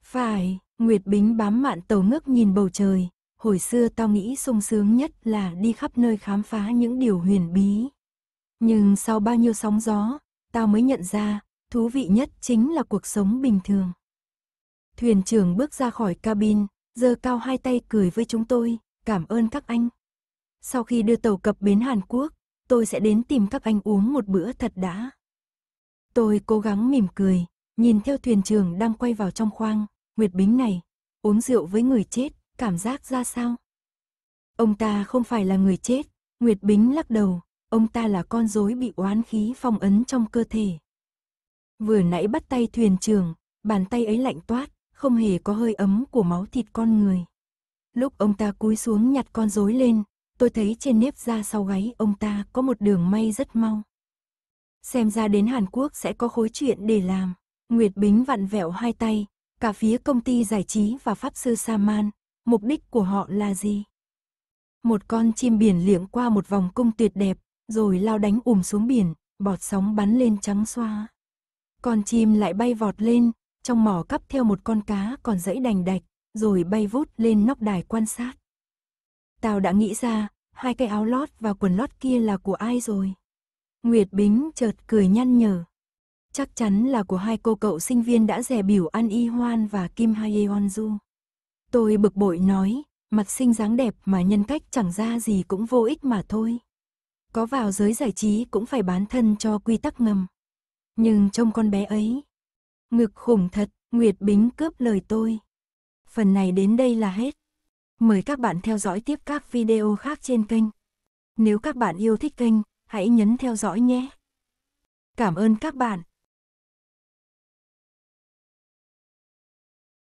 Phải, Nguyệt Bính bám mạn tàu ngước nhìn bầu trời, hồi xưa tao nghĩ sung sướng nhất là đi khắp nơi khám phá những điều huyền bí. Nhưng sau bao nhiêu sóng gió, tao mới nhận ra, thú vị nhất chính là cuộc sống bình thường. Thuyền trưởng bước ra khỏi cabin, giơ cao hai tay cười với chúng tôi, cảm ơn các anh. Sau khi đưa tàu cập bến Hàn Quốc, tôi sẽ đến tìm các anh uống một bữa thật đã. Tôi cố gắng mỉm cười, nhìn theo thuyền trưởng đang quay vào trong khoang, Nguyệt Bính này, uống rượu với người chết, cảm giác ra sao? Ông ta không phải là người chết, Nguyệt Bính lắc đầu, ông ta là con rối bị oán khí phong ấn trong cơ thể. Vừa nãy bắt tay thuyền trưởng, bàn tay ấy lạnh toát, không hề có hơi ấm của máu thịt con người. Lúc ông ta cúi xuống nhặt con rối lên, tôi thấy trên nếp da sau gáy ông ta có một đường may rất mau. Xem ra đến Hàn Quốc sẽ có khối chuyện để làm. Nguyệt Bính vặn vẹo hai tay, cả phía công ty giải trí và pháp sư Saman, mục đích của họ là gì? Một con chim biển liệng qua một vòng cung tuyệt đẹp, rồi lao đánh ùm xuống biển, bọt sóng bắn lên trắng xoa. Con chim lại bay vọt lên, trong mỏ cắp theo một con cá còn dẫy đành đạch, rồi bay vút lên nóc đài quan sát. Tao đã nghĩ ra, hai cái áo lót và quần lót kia là của ai rồi? Nguyệt Bính chợt cười nhăn nhở. Chắc chắn là của hai cô cậu sinh viên đã rẻ biểu An Y Hoan và Kim Ha Yeon Ju. Tôi bực bội nói, mặt xinh dáng đẹp mà nhân cách chẳng ra gì cũng vô ích mà thôi. Có vào giới giải trí cũng phải bán thân cho quy tắc ngầm. Nhưng trong con bé ấy, ngực khủng thật, Nguyệt Bính cướp lời tôi. Phần này đến đây là hết. Mời các bạn theo dõi tiếp các video khác trên kênh. Nếu các bạn yêu thích kênh, hãy nhấn theo dõi nhé. Cảm ơn các bạn.